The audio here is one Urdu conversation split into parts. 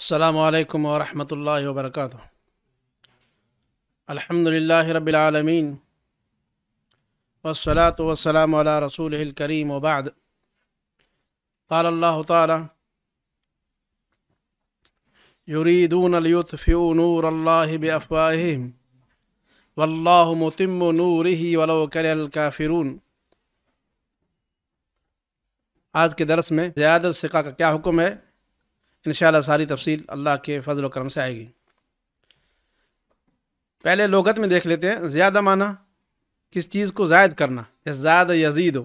السلام عليكم ورحمة الله وبركاته الحمد لله رب العالمين والصلاة والسلام على رسوله الكريم وبعد قال الله تعالى يريدون ليطفئوا نور الله بأفواههم والله متم نوره ولو كره الكافرون آج کے درس میں زیادہ सिका کا کیا حکم ہے انشاءاللہ ساری تفصیل اللہ کے فضل و کرم سے آئے گی پہلے لغت میں دیکھ لیتے ہیں زیادہ معنی کس چیز کو زائد کرنا یا زیادہ یزید ہو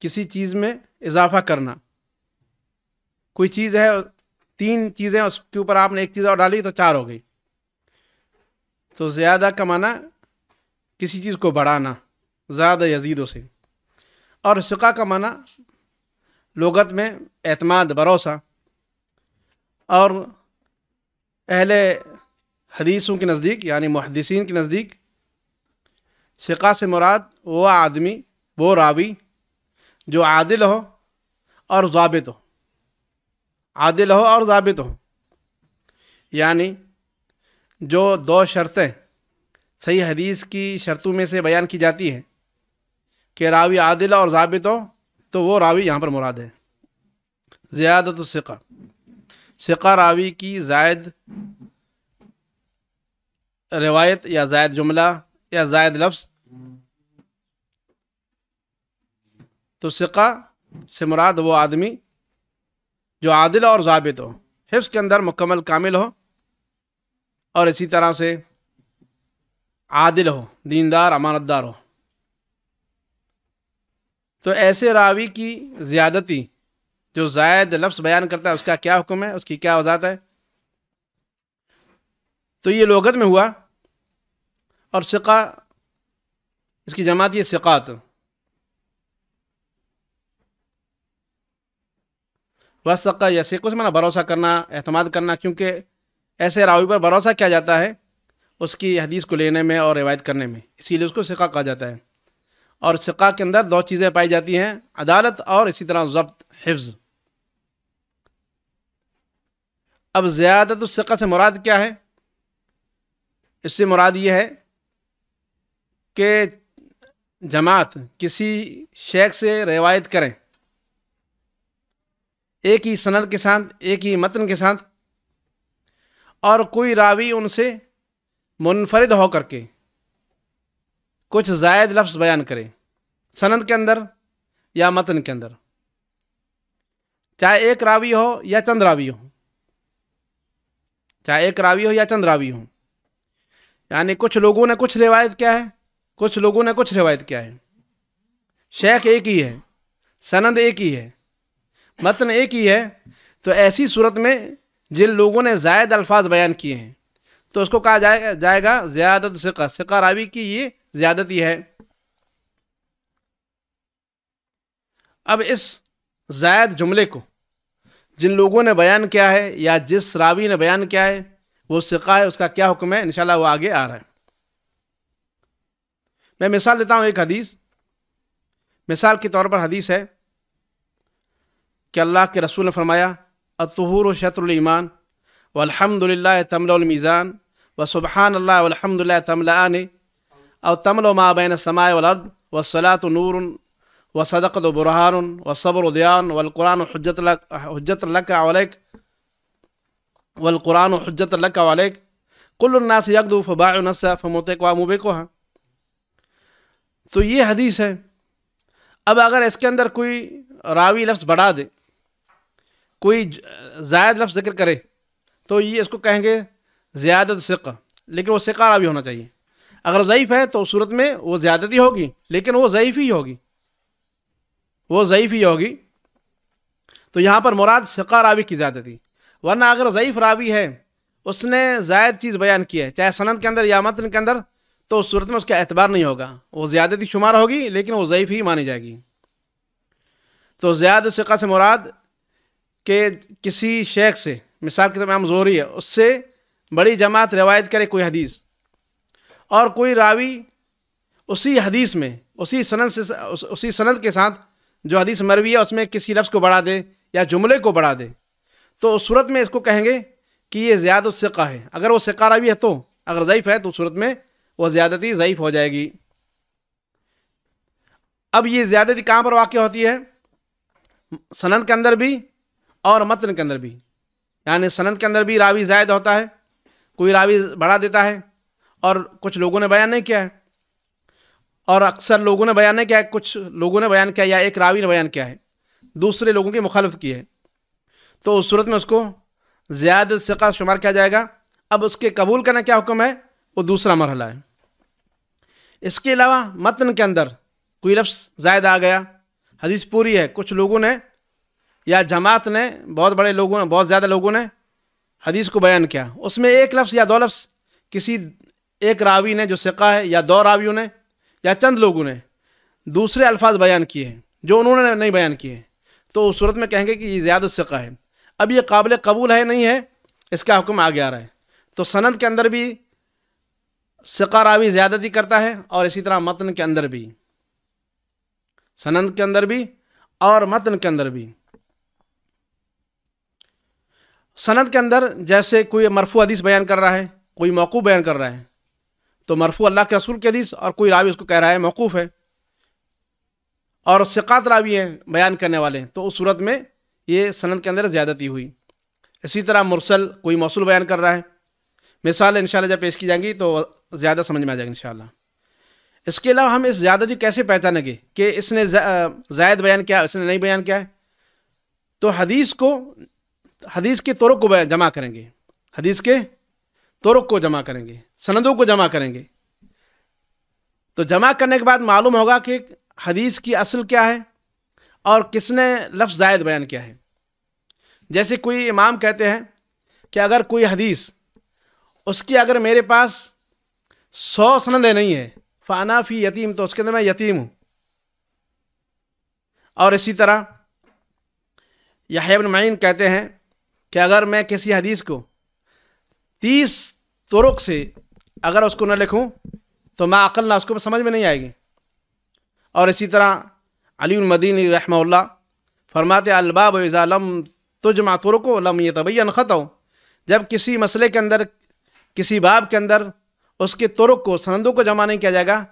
کسی چیز میں اضافہ کرنا کوئی چیز ہے تین چیزیں اس کے اوپر آپ نے ایک چیز اور ڈالی تو چار ہو گئی تو زیادہ کا معنی کسی چیز کو بڑھانا زیادہ یزیدوں سے اور سکا کا معنی لغت میں اعتماد بھروسہ اور اہل حدیثوں کے نزدیک یعنی محدثین کے نزدیک سقا سے مراد وہ آدمی وہ راوی جو عادل ہو اور ضابط ہو عادل ہو اور ضابط ہو یعنی جو دو شرطیں صحیح حدیث کی شرطوں میں سے بیان کی جاتی ہیں کہ راوی عادل اور ضابط ہو تو وہ راوی یہاں پر مراد ہے زیادت تو سقہ راوی کی زائد روایت یا زائد جملہ یا زائد لفظ تو سقہ سے مراد وہ آدمی جو عادل اور ضابط ہو حفظ کے اندر مکمل کامل ہو اور اسی طرح سے عادل ہو دیندار امانت دار ہو تو ایسے راوی کی زیادتی جو زائد لفظ بیان کرتا ہے اس کا کیا حکم ہے اس کی کیا وضاحت ہے تو یہ لغت میں ہوا اور سقہ اس کی جماعت یہ سقات وسقہ سکا یا اس میں نا بھروسہ کرنا اعتماد کرنا کیونکہ ایسے راوی پر بھروسہ کیا جاتا ہے اس کی حدیث کو لینے میں اور روایت کرنے میں اسی لیے اس کو سقہ کہا جاتا ہے اور سقا کے اندر دو چیزیں پائی جاتی ہیں عدالت اور اسی طرح ضبط حفظ اب زیادہ تو سقا سے مراد کیا ہے اس سے مراد یہ ہے کہ جماعت کسی شیخ سے روایت کریں ایک ہی سند کے ساتھ ایک ہی متن کے ساتھ اور کوئی راوی ان سے منفرد ہو کر کے کچھ زائد لفظ بیان کریں سند کے اندر یا متن کے اندر چاہے ایک راوی ہو یا چند راوی ہو چاہے ایک راوی ہو یا چند راوی ہو یعنی کچھ لوگوں نے کچھ روایت کیا ہے کچھ لوگوں نے کچھ روایت کیا ہے شیخ ایک ہی ہے سند ایک ہی ہے متن ایک ہی ہے تو ایسی صورت میں جن لوگوں نے زائد الفاظ بیان کیے ہیں تو اس کو کہا جائے جائے گا زیادت سقہ سقہ راوی کی یہ زیادتی ہے اب اس زائد جملے کو جن لوگوں نے بیان کیا ہے یا جس راوی نے بیان کیا ہے وہ سقہ ہے اس کا کیا حکم ہے انشاءاللہ وہ آگے آ رہا ہے میں مثال دیتا ہوں ایک حدیث مثال کے طور پر حدیث ہے کہ اللہ کے رسول نے فرمایا اطہور و شطر الایمان والحمد للہ تمل المیزان و سبحان اللہ والحمد للہ تملٰ نے أو تملأ ما بين السماء والأرض والصلاة نور وصدقة برهان والصبر ضيان والقرآن حجة لك حجة لك وعليك والقرآن حجة لك وعليك كل الناس يقدو فباع نفسه فموتق وموبقها तो ये हदीस है अब अगर इसके अंदर कोई रावी लफ्ज़ बढ़ा दे कोई जायद लफ्ज़ जिक्र करे तो ये इसको कहेंगे ज़्यादत सिका लेकिन वो सिका रावी होना चाहिए اگر ضعیف ہے تو اس صورت میں وہ زیادتی ہوگی لیکن وہ ضعیف ہی ہوگی وہ ضعیف ہی ہوگی تو یہاں پر مراد سقہ راوی کی زیادتی ورنہ اگر ضعیف راوی ہے اس نے زائد چیز بیان کی ہے چاہے سند کے اندر یا متن کے اندر تو اس صورت میں اس کا اعتبار نہیں ہوگا وہ زیادتی شمار ہوگی لیکن وہ ضعیف ہی مانی جائے گی تو زیاد سقہ سے مراد کہ کسی شیخ سے مثال کے طور پہ زہری ہے اس سے بڑی جماعت روایت کرے کوئی حدیث اور کوئی راوی اسی حدیث میں اسی سند سے اسی سند کے ساتھ جو حدیث مروی ہے اس میں کسی لفظ کو بڑھا دے یا جملے کو بڑھا دے تو اس صورت میں اس کو کہیں گے کہ یہ زیادہ سقہ ہے اگر وہ سقہ راوی ہے تو اگر ضعیف ہے تو صورت میں وہ زیادتی ضعیف ہو جائے گی اب یہ زیادتی کہاں پر واقع ہوتی ہے سند کے اندر بھی اور متن کے اندر بھی یعنی سند کے اندر بھی راوی زائد ہوتا ہے کوئی راوی بڑھا دیتا ہے اور کچھ لوگوں نے بیان نہیں کیا ہے اور اکثر لوگوں نے بیان نہیں کیا ہے کچھ لوگوں نے بیان کیا یا ایک راوی نے بیان کیا ہے دوسرے لوگوں کی مخالف کی ہے تو اس صورت میں اس کو زیادہ ثقہ شمار کیا جائے گا اب اس کے قبول کرنا کیا حکم ہے وہ دوسرا مرحلہ ہے اس کے علاوہ متن کے اندر کوئی لفظ زائد آ گیا حدیث پوری ہے کچھ لوگوں نے یا جماعت نے بہت بڑے لوگوں نے بہت زیادہ لوگوں نے حدیث کو بیان کیا اس میں ایک لفظ یا دو لفظ کسی ایک راوی نے جو سقہ ہے یا دو راویوں نے یا چند لوگوں نے دوسرے الفاظ بیان کیے ہیں جو انہوں نے نہیں بیان کیے ہیں تو اس صورت میں کہیں گے کہ یہ زیادہ سقہ ہے اب یہ قابل قبول ہے نہیں ہے اس کا حکم آگے آ رہا ہے تو سند کے اندر بھی سقہ راوی زیادتی کرتا ہے اور اسی طرح متن کے اندر بھی سند کے اندر بھی اور متن کے اندر بھی سند کے اندر جیسے کوئی مرفوع حدیث بیان کر رہا ہے کوئی موقوع بیان کر رہا ہے تو مرفو اللہ کے رسول کے حدیث اور کوئی راوی اس کو کہہ رہا ہے موقوف ہے اور سقات راوی ہیں بیان کرنے والے تو اس صورت میں یہ سند کے اندر زیادتی ہوئی اسی طرح مرسل کوئی موصول بیان کر رہا ہے مثال انشاءاللہ جب پیش کی جائیں گی تو زیادہ سمجھ میں آ جائے گی انشاءاللہ اس کے علاوہ ہم اس زیادتی کیسے پہچانیں گے کہ اس نے زائد بیان کیا اس نے نہیں بیان کیا ہے تو حدیث کو حدیث کے طور کو جمع کریں گے حدیث کے ترک کو جمع کریں گے سندوں کو جمع کریں گے تو جمع کرنے کے بعد معلوم ہوگا کہ حدیث کی اصل کیا ہے اور کس نے لفظ زائد بیان کیا ہے جیسے کوئی امام کہتے ہیں کہ اگر کوئی حدیث اس کی اگر میرے پاس سو سندیں نہیں ہیں فانا فی یتیم تو اس کے اندر میں یتیم ہوں اور اسی طرح یہیب معین کہتے ہیں کہ اگر میں کسی حدیث کو تیس طرق سے اگر اس کو نہ لکھوں تو میں عقل نہ اس کو سمجھ میں نہیں آئے گی اور اسی طرح علی المدین رحمہ اللہ فرمات الباب اذا لم تجمع ترک و لم یہ تبیہ ہو جب کسی مسئلے کے اندر کسی باب کے اندر اس کے ترک کو سندوں کو جمع نہیں کیا جائے گا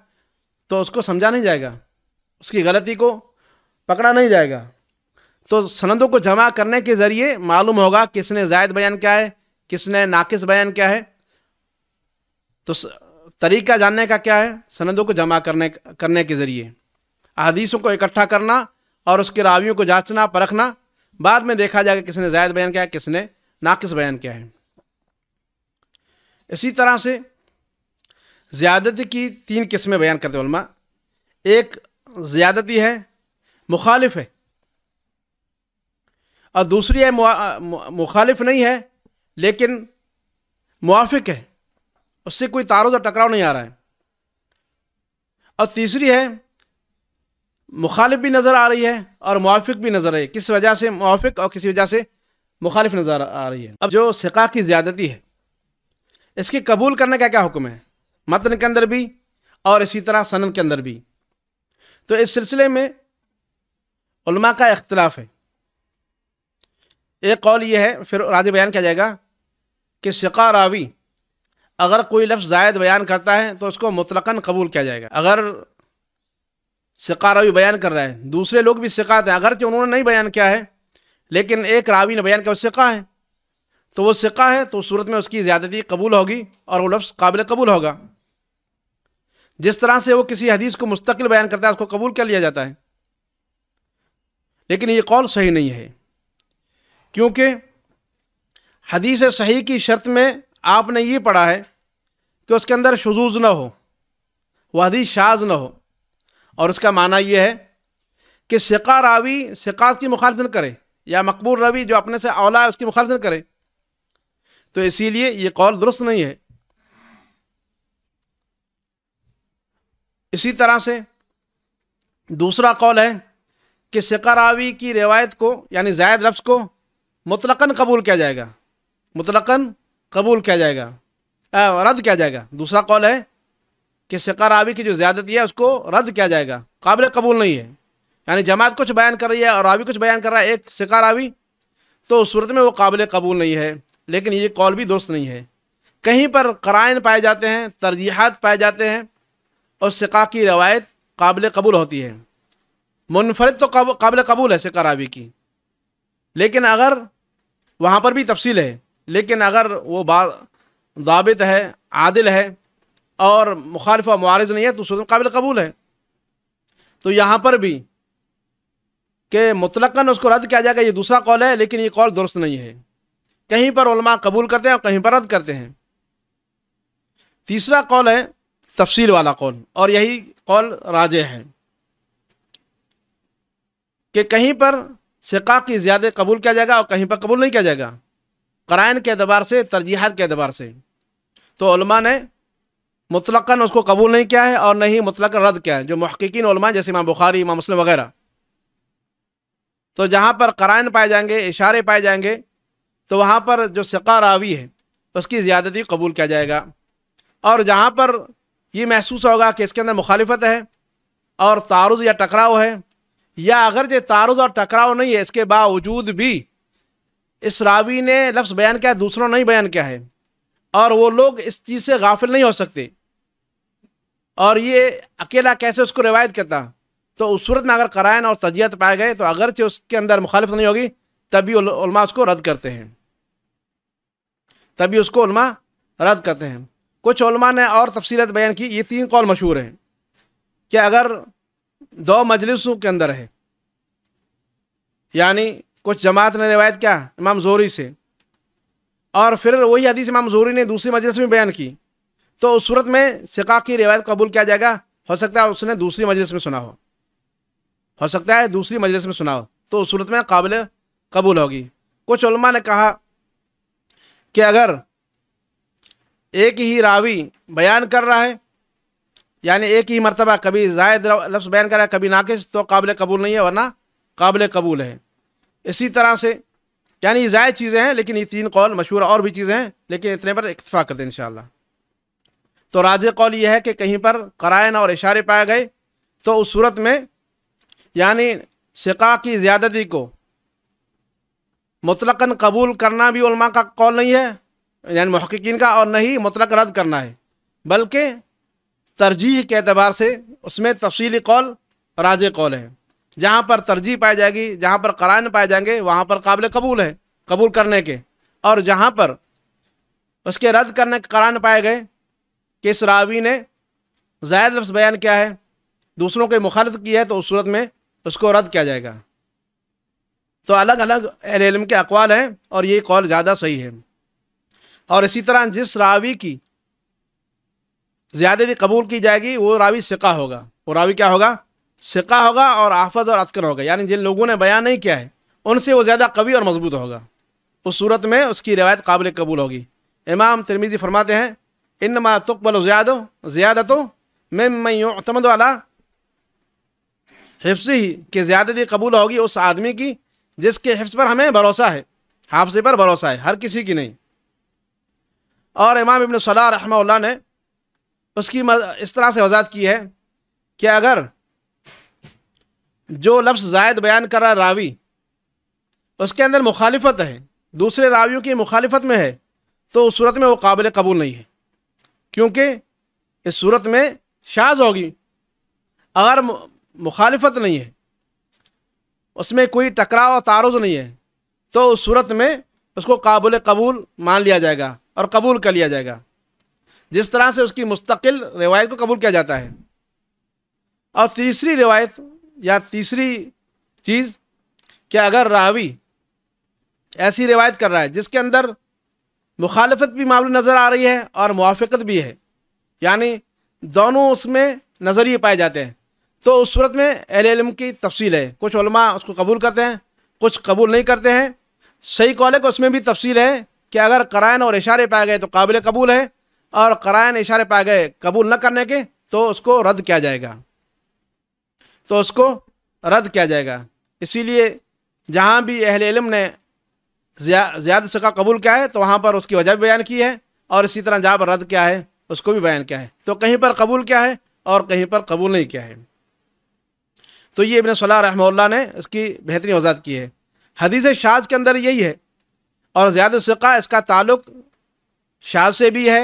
تو اس کو سمجھا نہیں جائے گا اس کی غلطی کو پکڑا نہیں جائے گا تو سندوں کو جمع کرنے کے ذریعے معلوم ہوگا کس نے زائد بیان کیا ہے کس نے ناقص بیان کیا ہے تو طریقہ جاننے کا کیا ہے سندوں کو جمع کرنے کرنے کے ذریعے احادیثوں کو اکٹھا کرنا اور اس کے راویوں کو جانچنا پرکھنا بعد میں دیکھا جائے کہ کس نے زائد بیان کیا ہے کس نے ناقص بیان کیا ہے اسی طرح سے زیادتی کی تین قسمیں بیان کرتے علماء ایک زیادتی ہے مخالف ہے اور دوسری ہے مخالف نہیں ہے لیکن موافق ہے اس سے کوئی تاروذ اور ٹکراؤ نہیں آ رہا ہے اور تیسری ہے مخالف بھی نظر آ رہی ہے اور موافق بھی نظر آ رہی ہے کس وجہ سے موافق اور کسی وجہ سے مخالف نظر آ رہی ہے اب جو سکا کی زیادتی ہے اس کی قبول کرنے کا کیا حکم ہے متن کے اندر بھی اور اسی طرح سند کے اندر بھی تو اس سلسلے میں علماء کا اختلاف ہے ایک قول یہ ہے پھر راج بیان کیا جائے گا کہ راوی اگر کوئی لفظ زائد بیان کرتا ہے تو اس کو مطلقاً قبول کیا جائے گا اگر راوی بیان کر رہا ہے دوسرے لوگ بھی سکھاتے ہیں اگرچہ انہوں نے نہیں بیان کیا ہے لیکن ایک راوی نے بیان کیا وہ سقہ ہے تو وہ سقہ ہے تو صورت میں اس کی زیادتی قبول ہوگی اور وہ لفظ قابل قبول ہوگا جس طرح سے وہ کسی حدیث کو مستقل بیان کرتا ہے اس کو قبول کیا لیا جاتا ہے لیکن یہ قول صحیح نہیں ہے کیونکہ حدیث صحیح کی شرط میں آپ نے یہ پڑھا ہے کہ اس کے اندر شزوز نہ ہو وہ حدیث شاز نہ ہو اور اس کا معنی یہ ہے کہ راوی سقات کی نہ کرے یا مقبول روی جو اپنے سے اولا ہے اس کی نہ کرے تو اسی لیے یہ قول درست نہیں ہے اسی طرح سے دوسرا قول ہے کہ راوی کی روایت کو یعنی زائد لفظ کو مطلقاً قبول کیا جائے گا مطلقاً قبول کیا جائے گا رد کیا جائے گا دوسرا قول ہے کہ راوی کی جو زیادتی یہ ہے اس کو رد کیا جائے گا قابل قبول نہیں ہے یعنی جماعت کچھ بیان کر رہی ہے اور راوی کچھ بیان کر رہا ہے ایک سقہ راوی تو اس صورت میں وہ قابل قبول نہیں ہے لیکن یہ قول بھی درست نہیں ہے کہیں پر قرائن پائے جاتے ہیں ترجیحات پائے جاتے ہیں اور سکا کی روایت قابل قبول ہوتی ہے منفرد تو قابل قبول ہے سقہ راوی کی لیکن اگر وہاں پر بھی تفصیل ہے لیکن اگر وہ بات ضابط ہے عادل ہے اور مخالف و معارض نہیں ہے تو اس قابل قبول ہے تو یہاں پر بھی کہ مطلقاً اس کو رد کیا جائے گا یہ دوسرا قول ہے لیکن یہ قول درست نہیں ہے کہیں پر علماء قبول کرتے ہیں اور کہیں پر رد کرتے ہیں تیسرا قول ہے تفصیل والا قول اور یہی قول راجع ہے کہ کہیں پر سقا کی زیادہ قبول کیا جائے گا اور کہیں پر قبول نہیں کیا جائے گا قرائن کے اعتبار سے ترجیحات کے اعتبار سے تو علماء نے مطلقاً اس کو قبول نہیں کیا ہے اور نہ ہی مطلق رد کیا ہے جو محققین علماء جیسے امام بخاری امام مسلم وغیرہ تو جہاں پر قرائن پائے جائیں گے اشارے پائے جائیں گے تو وہاں پر جو راوی ہے اس کی زیادتی قبول کیا جائے گا اور جہاں پر یہ محسوس ہوگا کہ اس کے اندر مخالفت ہے اور تعارض یا ٹکراؤ ہے یا اگر یہ تعارض اور ٹکراؤ نہیں ہے اس کے باوجود بھی اس راوی نے لفظ بیان کیا ہے دوسروں نہیں بیان کیا ہے اور وہ لوگ اس چیز سے غافل نہیں ہو سکتے اور یہ اکیلا کیسے اس کو روایت کرتا تو اس صورت میں اگر قرائن اور تجیت پائے گئے تو اگرچہ اس کے اندر مخالفت نہیں ہوگی تبھی علماء اس کو رد کرتے ہیں تبھی اس کو علماء رد کرتے ہیں کچھ علماء نے اور تفصیلات بیان کی یہ تین قول مشہور ہیں کہ اگر دو مجلسوں کے اندر ہے یعنی کچھ جماعت نے روایت کیا امام زہری سے اور پھر وہی حدیث امام زہری نے دوسری مجلس میں بیان کی تو اس صورت میں سقا کی روایت قبول کیا جائے گا ہو سکتا ہے اس نے دوسری مجلس میں سنا ہو ہو سکتا ہے دوسری مجلس میں سنا ہو تو اس صورت میں قابل قبول ہوگی کچھ علماء نے کہا کہ اگر ایک ہی راوی بیان کر رہا ہے یعنی ایک ہی مرتبہ کبھی زائد لفظ بیان کر رہا ہے کبھی ناقص تو قابل قبول نہیں ہے ورنہ قابل قبول ہے اسی طرح سے یعنی یہ زائد چیزیں ہیں لیکن یہ تین قول مشہور اور بھی چیزیں ہیں لیکن اتنے پر اکتفا کر دیں انشاءاللہ تو راج قول یہ ہے کہ کہیں پر قرائن اور اشارے پائے گئے تو اس صورت میں یعنی سقا کی زیادتی کو مطلقاً قبول کرنا بھی علماء کا قول نہیں ہے یعنی محققین کا اور نہیں مطلق رد کرنا ہے بلکہ ترجیح کے اعتبار سے اس میں تفصیلی قول راج قول ہے جہاں پر ترجیح پائی جائے گی جہاں پر قرائن پائے جائیں گے وہاں پر قابل قبول ہے قبول کرنے کے اور جہاں پر اس کے رد کرنے کے قرآن پائے گئے کہ اس راوی نے زائد لفظ بیان کیا ہے دوسروں کے مخالف کی ہے تو اس صورت میں اس کو رد کیا جائے گا تو الگ الگ اہل علم کے اقوال ہیں اور یہ قول زیادہ صحیح ہے اور اسی طرح جس راوی کی زیادہ قبول کی جائے گی وہ راوی سکا ہوگا وہ راوی کیا ہوگا سقہ ہوگا اور آفت اور اتکن ہوگا یعنی جن لوگوں نے بیان نہیں کیا ہے ان سے وہ زیادہ قوی اور مضبوط ہوگا اس صورت میں اس کی روایت قابل قبول ہوگی امام ترمیزی فرماتے ہیں انما تقبل زیادو زیادتو و من زیادتوں میں حفظی والا حفظ ہی کہ زیادتی قبول ہوگی اس آدمی کی جس کے حفظ پر ہمیں بھروسہ ہے حافظے پر بھروسہ ہے ہر کسی کی نہیں اور امام ابن صلی اللہ رحمہ اللہ نے اس کی اس طرح سے وضاحت کی ہے کہ اگر جو لفظ زائد بیان کر رہا راوی اس کے اندر مخالفت ہے دوسرے راویوں کی مخالفت میں ہے تو اس صورت میں وہ قابل قبول نہیں ہے کیونکہ اس صورت میں شاز ہوگی اگر مخالفت نہیں ہے اس میں کوئی ٹکراؤ تعارض نہیں ہے تو اس صورت میں اس کو قابل قبول مان لیا جائے گا اور قبول کر لیا جائے گا جس طرح سے اس کی مستقل روایت کو قبول کیا جاتا ہے اور تیسری روایت یا تیسری چیز کہ اگر راوی ایسی روایت کر رہا ہے جس کے اندر مخالفت بھی معلوم نظر آ رہی ہے اور موافقت بھی ہے یعنی دونوں اس میں نظریے پائے جاتے ہیں تو اس صورت میں اہل علم کی تفصیل ہے کچھ علماء اس کو قبول کرتے ہیں کچھ قبول نہیں کرتے ہیں صحیح کالے کو اس میں بھی تفصیل ہے کہ اگر قرائن اور اشارے پائے گئے تو قابل قبول ہے اور قرائن اشارے پائے گئے قبول نہ کرنے کے تو اس کو رد کیا جائے گا تو اس کو رد کیا جائے گا اسی لیے جہاں بھی اہل علم نے زیادہ سکہ قبول کیا ہے تو وہاں پر اس کی وجہ بھی بیان کی ہے اور اسی طرح جہاں پر رد کیا ہے اس کو بھی بیان کیا ہے تو کہیں پر قبول کیا ہے اور کہیں پر قبول نہیں کیا ہے تو یہ ابن صلی اللہ رحمہ اللہ نے اس کی بہترین وضاحت کی ہے حدیث شاز کے اندر یہی ہے اور زیادہ سقہ اس کا تعلق شاز سے بھی ہے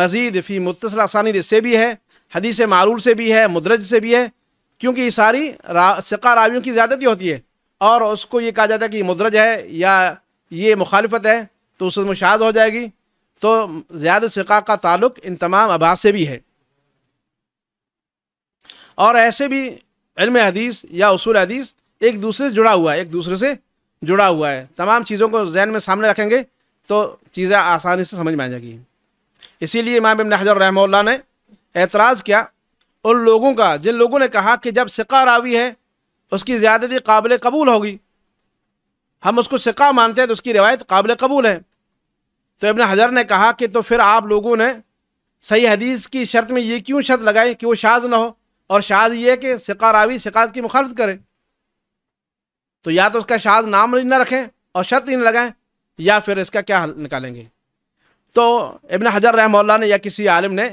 مزید فی متصل آسانی سے بھی ہے حدیث معلول سے بھی ہے مدرج سے بھی ہے کیونکہ یہ ساری را سقہ راویوں کی زیادتی ہوتی ہے اور اس کو یہ کہا جاتا ہے کہ یہ مدرج ہے یا یہ مخالفت ہے تو اس میں شاذ ہو جائے گی تو زیادہ سقہ کا تعلق ان تمام آباد سے بھی ہے اور ایسے بھی علم حدیث یا اصول حدیث ایک دوسرے سے جڑا ہوا ہے ایک دوسرے سے جڑا ہوا ہے تمام چیزوں کو ذہن میں سامنے رکھیں گے تو چیزیں آسانی سے سمجھ میں آ جائے گی اسی لیے حجر رحمہ اللہ نے اعتراض کیا ان لوگوں کا جن لوگوں نے کہا کہ جب راوی ہے اس کی زیادتی قابل قبول ہوگی ہم اس کو سقہ مانتے ہیں تو اس کی روایت قابل قبول ہے تو ابن حضر نے کہا کہ تو پھر آپ لوگوں نے صحیح حدیث کی شرط میں یہ کیوں شرط لگائی کہ وہ شاز نہ ہو اور شاذ یہ کہ راوی سکا کی مخالفت کریں تو یا تو اس کا شاذ نام نہ رکھیں اور شرط ہی نہ لگائیں یا پھر اس کا کیا حل نکالیں گے تو ابن حجر رحمہ اللہ نے یا کسی عالم نے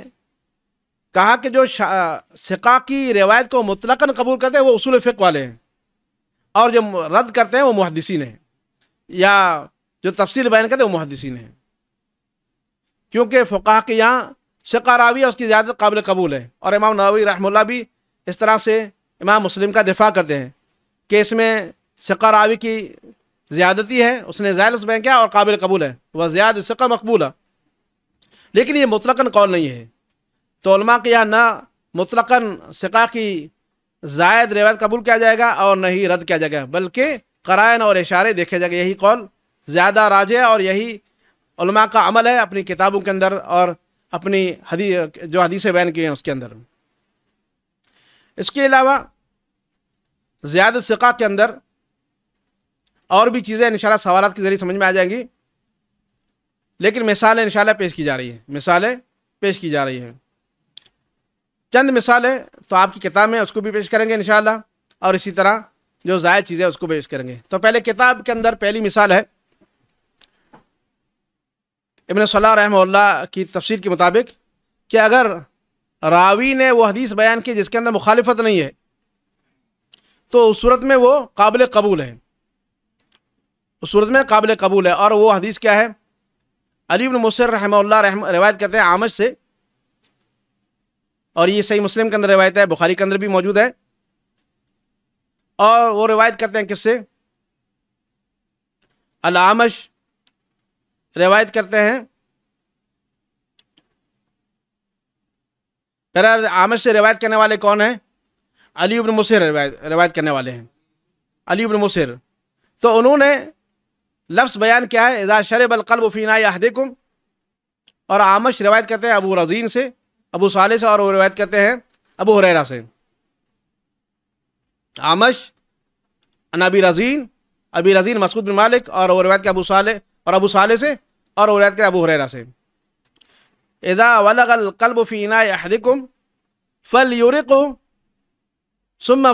کہا کہ جو شا سکا کی روایت کو مطلقاً قبول کرتے ہیں وہ اصول فقہ والے ہیں اور جو رد کرتے ہیں وہ محدثین ہیں یا جو تفصیل بیان کرتے ہیں وہ محدثین ہیں کیونکہ فقہ کے یہاں سکار راوی اور اس کی زیادت قابل قبول ہے اور امام نووی رحم اللہ بھی اس طرح سے امام مسلم کا دفاع کرتے ہیں کہ اس میں راوی کی زیادتی ہے اس نے اس بین کیا اور قابل قبول ہے وہ زیادہ سکہ مقبول ہے لیکن یہ مطلقاً قول نہیں ہے تو علماء کے یہاں نہ مطلقاً سکا کی زائد روایت قبول کیا جائے گا اور نہ ہی رد کیا جائے گا بلکہ قرائن اور اشارے دیکھے جائے گا یہی قول زیادہ راج ہے اور یہی علماء کا عمل ہے اپنی کتابوں کے اندر اور اپنی حدیث جو حدیثیں بیان کی ہیں اس کے اندر اس کے علاوہ زیادہ سکا کے اندر اور بھی چیزیں انشاءاللہ سوالات کے ذریعے سمجھ میں آ جائیں گی لیکن مثالیں انشاءاللہ پیش کی جا رہی ہیں مثالیں پیش کی جا رہی ہیں چند مثال تو آپ کی کتاب میں اس کو بھی پیش کریں گے انشاءاللہ اور اسی طرح جو ضائع چیزیں اس کو پیش کریں گے تو پہلے کتاب کے اندر پہلی مثال ہے ابن صلی اللہ رحمہ اللہ کی تفسیر کے مطابق کہ اگر راوی نے وہ حدیث بیان کی جس کے اندر مخالفت نہیں ہے تو اس صورت میں وہ قابل قبول ہے اس صورت میں قابل قبول ہے اور وہ حدیث کیا ہے علی بن مصر رحمہ اللہ رحم روایت کہتے ہیں عامش سے اور یہ صحیح مسلم کے اندر روایت ہے بخاری کے اندر بھی موجود ہے اور وہ روایت کرتے ہیں کس سے العامش روایت کرتے ہیں پھر عامش سے روایت کرنے والے کون ہیں علی ابن مصر روایت کرنے والے ہیں علی ابن مصر تو انہوں نے لفظ بیان کیا ہے اذا شرب القلب فینا احدکم اور عامش روایت کرتے ہیں ابو رضین سے ابو صالح سے اور روایت ویت کہتے ہیں ابو حریرا سے آمش ابی رضین ابی رضین بن مالک اور روایت کے ابو صالح اور ابو صالح سے اور روایت کے ابو حریرا سے اذا ولغ القلب فی انا احدکم فلیورقو ثم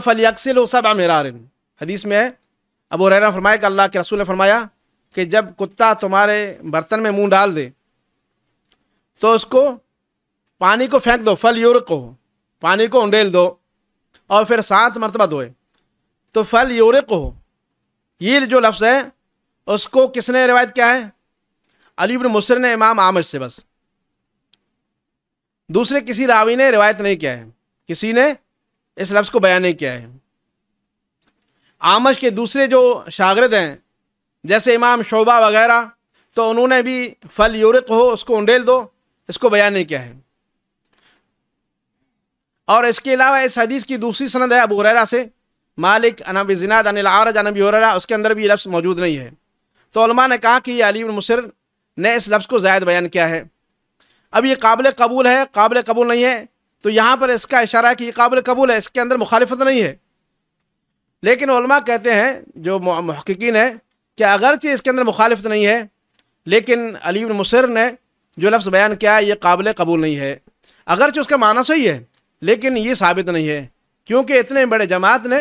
سم سبع مرار حدیث میں ہے ابو رینا فرمایا کہ اللہ کے رسول نے فرمایا کہ جب کتا تمہارے برتن میں منہ ڈال دے تو اس کو پانی کو پھینک دو فل یور کو ہو پانی کو انڈیل دو اور پھر سات مرتبہ دھوئے تو فل یور کو ہو یہ جو لفظ ہے اس کو کس نے روایت کیا ہے علی بن مصر نے امام عامر سے بس دوسرے کسی راوی نے روایت نہیں کیا ہے کسی نے اس لفظ کو بیان نہیں کیا ہے آمش کے دوسرے جو شاگرد ہیں جیسے امام شعبہ وغیرہ تو انہوں نے بھی فل یورق ہو اس کو انڈیل دو اس کو بیان نہیں کیا ہے اور اس کے علاوہ اس حدیث کی دوسری سند ہے ابو حریرہ سے مالک انا بزناد ان العارج نبی حریرہ اس کے اندر بھی یہ لفظ موجود نہیں ہے تو علماء نے کہا کہ یہ علی بن مصر نے اس لفظ کو زائد بیان کیا ہے اب یہ قابل قبول ہے قابل قبول نہیں ہے تو یہاں پر اس کا اشارہ ہے کہ یہ قابل قبول ہے اس کے اندر مخالفت نہیں ہے لیکن علماء کہتے ہیں جو محققین ہیں کہ اگرچہ اس کے اندر مخالفت نہیں ہے لیکن علی بن مصر نے جو لفظ بیان کیا ہے یہ قابل قبول نہیں ہے اگرچہ اس کے معنی سے ہی ہے لیکن یہ ثابت نہیں ہے کیونکہ اتنے بڑے جماعت نے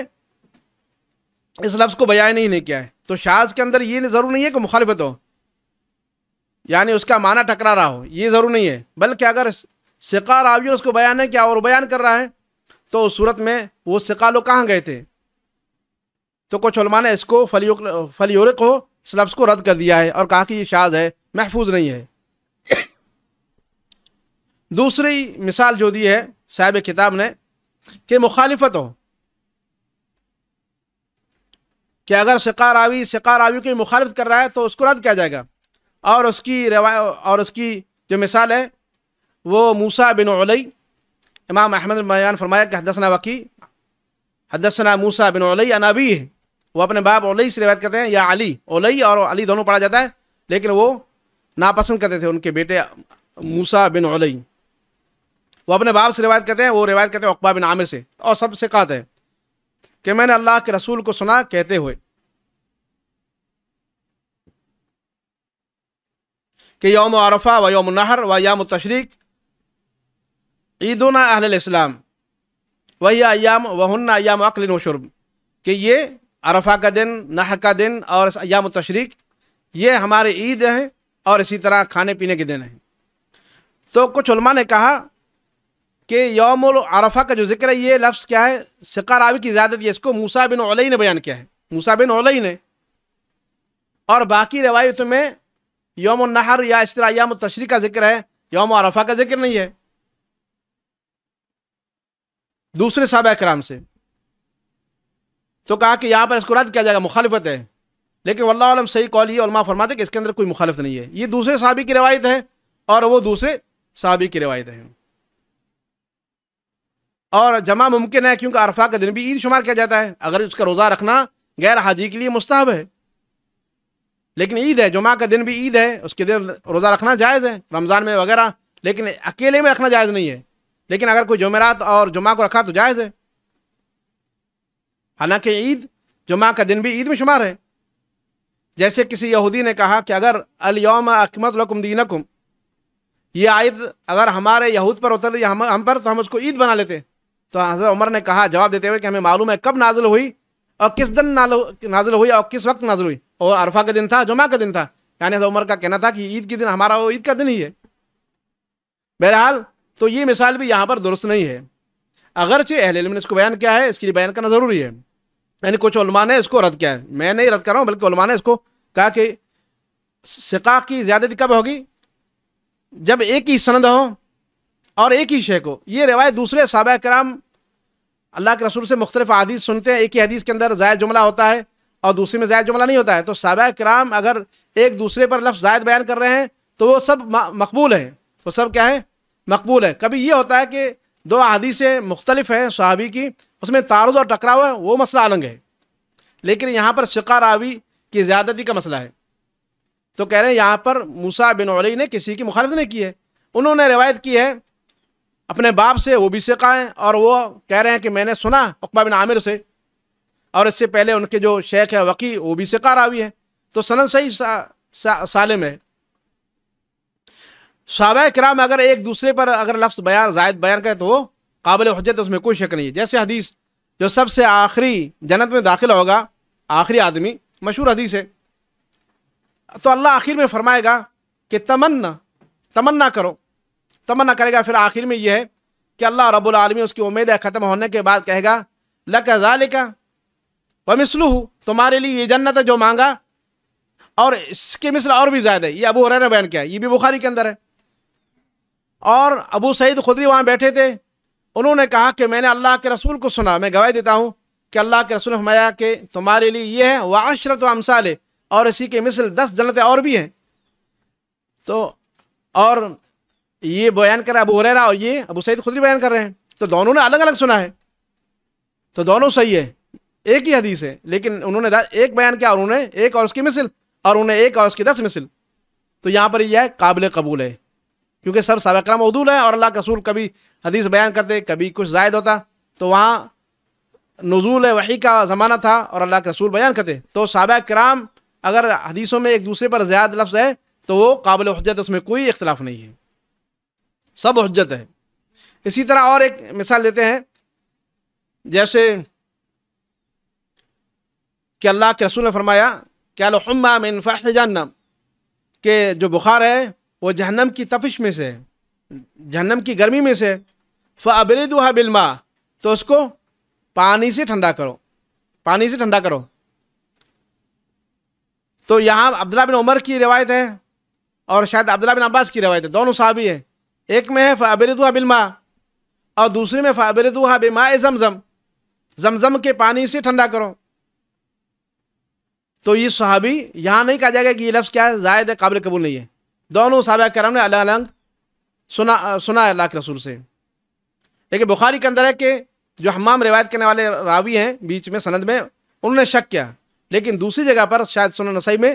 اس لفظ کو بیاں نہیں کیا ہے تو شاز کے اندر یہ ضرور نہیں ہے کہ مخالفت ہو یعنی اس کا معنی ٹکرا رہا ہو یہ ضرور نہیں ہے بلکہ اگر سقا راویوں اس کو بیان ہے کیا اور بیان کر رہا ہے تو اس صورت میں وہ سقا لوگ کہاں گئے تھے تو کچھ علماء نے اس کو فلیورق ہو اس لفظ کو رد کر دیا ہے اور کہا کہ یہ شاز ہے محفوظ نہیں ہے دوسری مثال جو دی ہے صاحب کتاب نے کہ مخالفت ہو کہ اگر شکار آوی شکار آوی کی مخالفت کر رہا ہے تو اس کو رد کیا جائے گا اور اس کی روایت اور اس کی جو مثال ہے وہ موسا بن علی امام احمد المیان فرمایا کہ حدثنا وکی حدثنا موسا بن علی انابی ہے وہ اپنے باپ علی سے روایت کرتے ہیں یا علی علی اور علی دونوں پڑھا جاتا ہے لیکن وہ ناپسند کرتے تھے ان کے بیٹے موسا بن علی وہ اپنے باپ سے روایت کہتے ہیں وہ روایت کہتے ہیں اقبا بن عامر سے اور سب سے کہتے ہیں کہ میں نے اللہ کے رسول کو سنا کہتے ہوئے کہ یوم عرفہ و یوم نہر و یام التشریق عید و الاسلام وہی ایام و ایام عقل و شرب کہ یہ عرفہ کا دن نہر کا دن اور ایام التشریق یہ ہمارے عید ہیں اور اسی طرح کھانے پینے کے دن ہیں تو کچھ علماء نے کہا کہ یوم العرفہ کا جو ذکر ہے یہ لفظ کیا ہے راوی کی زیادت یہ اس کو بن علی نے بیان کیا ہے بن علی نے اور باقی روایت میں یوم النحر یا اس طرح یوم التشریح کا ذکر ہے یوم عرفہ کا ذکر نہیں ہے دوسرے صحابہ اکرام سے تو کہا کہ یہاں پر اس کو رد کیا جائے گا مخالفت ہے لیکن واللہ علم صحیح قول یہ علماء فرماتے ہیں کہ اس کے اندر کوئی مخالفت نہیں ہے یہ دوسرے صحابی کی روایت ہے اور وہ دوسرے صحابی کی روایت ہے اور جمع ممکن ہے کیونکہ عرفہ کا دن بھی عید شمار کیا جاتا ہے اگر اس کا روزہ رکھنا غیر حاجی کے لیے مستحب ہے لیکن عید ہے جمعہ کا دن بھی عید ہے اس کے دن روزہ رکھنا جائز ہے رمضان میں وغیرہ لیکن اکیلے میں رکھنا جائز نہیں ہے لیکن اگر کوئی جمعرات اور جمعہ کو رکھا تو جائز ہے حالانکہ عید جمعہ کا دن بھی عید میں شمار ہے جیسے کسی یہودی نے کہا کہ اگر الیوم اکمت لکم دینکم یہ عائد اگر ہمارے یہود پر اتر ہم پر تو ہم اس کو عید بنا لیتے ہیں تو حضرت عمر نے کہا جواب دیتے ہوئے کہ ہمیں معلوم ہے کب نازل ہوئی اور کس دن نازل ہوئی اور کس وقت نازل ہوئی اور عرفہ کا دن تھا جمعہ کا دن تھا یعنی حضرت عمر کا کہنا تھا کہ عید کے دن ہمارا وہ عید کا دن ہی ہے بہرحال تو یہ مثال بھی یہاں پر درست نہیں ہے اگرچہ اہل علم نے اس کو بیان کیا ہے اس کے لیے بیان کرنا ضروری ہے یعنی کچھ علماء نے اس کو رد کیا ہے میں نہیں رد کر رہا ہوں بلکہ علماء نے اس کو کہا کہ سقا کی زیادتی کب ہوگی جب ایک ہی سند ہوں اور ایک ہی شے کو یہ روایت دوسرے صحابہ کرام اللہ کے رسول سے مختلف حدیث سنتے ہیں ایک ہی حدیث کے اندر زائد جملہ ہوتا ہے اور دوسری میں زائد جملہ نہیں ہوتا ہے تو صحابہ کرام اگر ایک دوسرے پر لفظ زائد بیان کر رہے ہیں تو وہ سب مقبول ہیں وہ سب کیا ہیں مقبول ہیں کبھی یہ ہوتا ہے کہ دو حدیثیں مختلف ہیں صحابی کی اس میں تعارظ اور ٹکراؤ ہے وہ مسئلہ الگ ہے لیکن یہاں پر شکار راوی کی زیادتی کا مسئلہ ہے تو کہہ رہے ہیں یہاں پر موسیٰ بن علی نے کسی کی مخالفت نہیں کی ہے انہوں نے روایت کی ہے اپنے باپ سے وہ بھی ہیں اور وہ کہہ رہے ہیں کہ میں نے سنا بن عامر سے اور اس سے پہلے ان کے جو شیخ ہے وقی وہ بھی شکار راوی ہے تو سنن صحیح سالم ہے صحابہ کرام اگر ایک دوسرے پر اگر لفظ بیان زائد بیان کرے تو وہ قابل حجت اس میں کوئی شک نہیں ہے جیسے حدیث جو سب سے آخری جنت میں داخل ہوگا آخری آدمی مشہور حدیث ہے تو اللہ آخر میں فرمائے گا کہ تمنا تمنا کرو تمنا کرے گا پھر آخر میں یہ ہے کہ اللہ رب العالمین العالمی اس کی امید ہے ختم ہونے کے بعد کہے گا لک ذالکا وہ مسلو تمہارے لیے یہ جنت ہے جو مانگا اور اس کے مثل اور بھی زائد ہے یہ ابو رین بین کیا ہے یہ بھی بخاری کے اندر ہے اور ابو سعید خدری وہاں بیٹھے تھے انہوں نے کہا کہ میں نے اللہ کے رسول کو سنا میں گواہی دیتا ہوں کہ اللہ کے رسول ہمایا کہ تمہارے لیے یہ ہے وعشرت و امثال ہے اور اسی کے مثل دس جنتیں اور بھی ہیں تو اور یہ بیان کر رہا ابو حریرہ اور یہ ابو سعید خدری بیان کر رہے ہیں تو دونوں نے الگ الگ سنا ہے تو دونوں صحیح ہے ایک ہی حدیث ہے لیکن انہوں نے ایک بیان کیا اور انہوں نے ایک اور اس کی مثل اور انہوں نے ایک اور اس کی دس مثل تو یہاں پر یہ ہے قابل قبول ہے کیونکہ سب صابۂ کرام عدول ہیں اور اللہ کے رسول کبھی حدیث بیان کرتے کبھی کچھ زائد ہوتا تو وہاں نزول وحی کا زمانہ تھا اور اللہ کے رسول بیان کرتے تو صحابہ کرام اگر حدیثوں میں ایک دوسرے پر زیادہ لفظ ہے تو وہ قابل حجت اس میں کوئی اختلاف نہیں ہے سب حجت ہے اسی طرح اور ایک مثال دیتے ہیں جیسے کہ اللہ کے رسول نے فرمایا من لم جہنم کہ جو بخار ہے وہ جہنم کی تفش میں سے جہنم کی گرمی میں سے فلد الحا بلما تو اس کو پانی سے ٹھنڈا کرو پانی سے ٹھنڈا کرو تو یہاں عبداللہ بن عمر کی روایت ہے اور شاید عبداللہ بن عباس کی روایت ہے دونوں صحابی ہیں ایک میں ہے فابردو و اور دوسری میں فبرد بما زمزم زمزم کے پانی سے ٹھنڈا کرو تو یہ صحابی یہاں نہیں کہا جائے گا کہ یہ لفظ کیا ہے زائد قابل قبول نہیں ہے دونوں صحابہ کرم نے اللہ علنگ سنا سنا ہے اللہ کے رسول سے لیکن بخاری کے اندر ہے کہ جو حمام روایت کرنے والے راوی ہیں بیچ میں سند میں انہوں نے شک کیا لیکن دوسری جگہ پر شاید سنو نسائی میں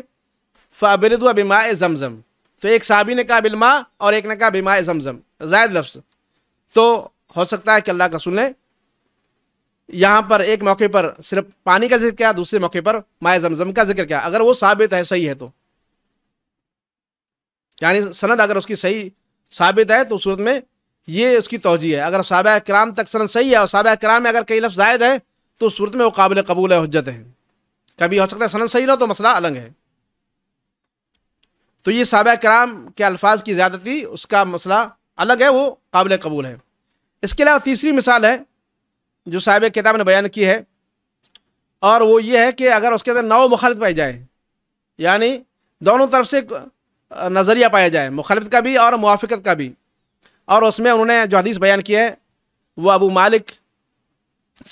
فہبرد بما زمزم تو ایک صحابی نے کہا بلما اور ایک نے کہا بیما زمزم زائد لفظ تو ہو سکتا ہے کہ اللہ کا لیں یہاں پر ایک موقع پر صرف پانی کا ذکر کیا دوسرے موقع پر مائع زمزم کا ذکر کیا اگر وہ ثابت ہے صحیح ہے تو یعنی سند اگر اس کی صحیح ثابت ہے تو صورت میں یہ اس کی توجہ ہے اگر صحابہ کرام تک سند صحیح ہے اور صحابہ کرام میں اگر کئی لفظ زائد ہے تو اس صورت میں وہ قابل قبول حجت ہیں کبھی ہو سکتا ہے سند صحیح نہ تو مسئلہ الگ ہے تو یہ صحابہ کرام کے الفاظ کی زیادتی اس کا مسئلہ الگ ہے وہ قابل قبول ہے اس کے علاوہ تیسری مثال ہے جو صاحب کتاب نے بیان کی ہے اور وہ یہ ہے کہ اگر اس کے اندر نو مخالف پائی جائے یعنی دونوں طرف سے نظریہ پایا جائے مخالفت کا بھی اور موافقت کا بھی اور اس میں انہوں نے جو حدیث بیان کیا ہے وہ ابو مالک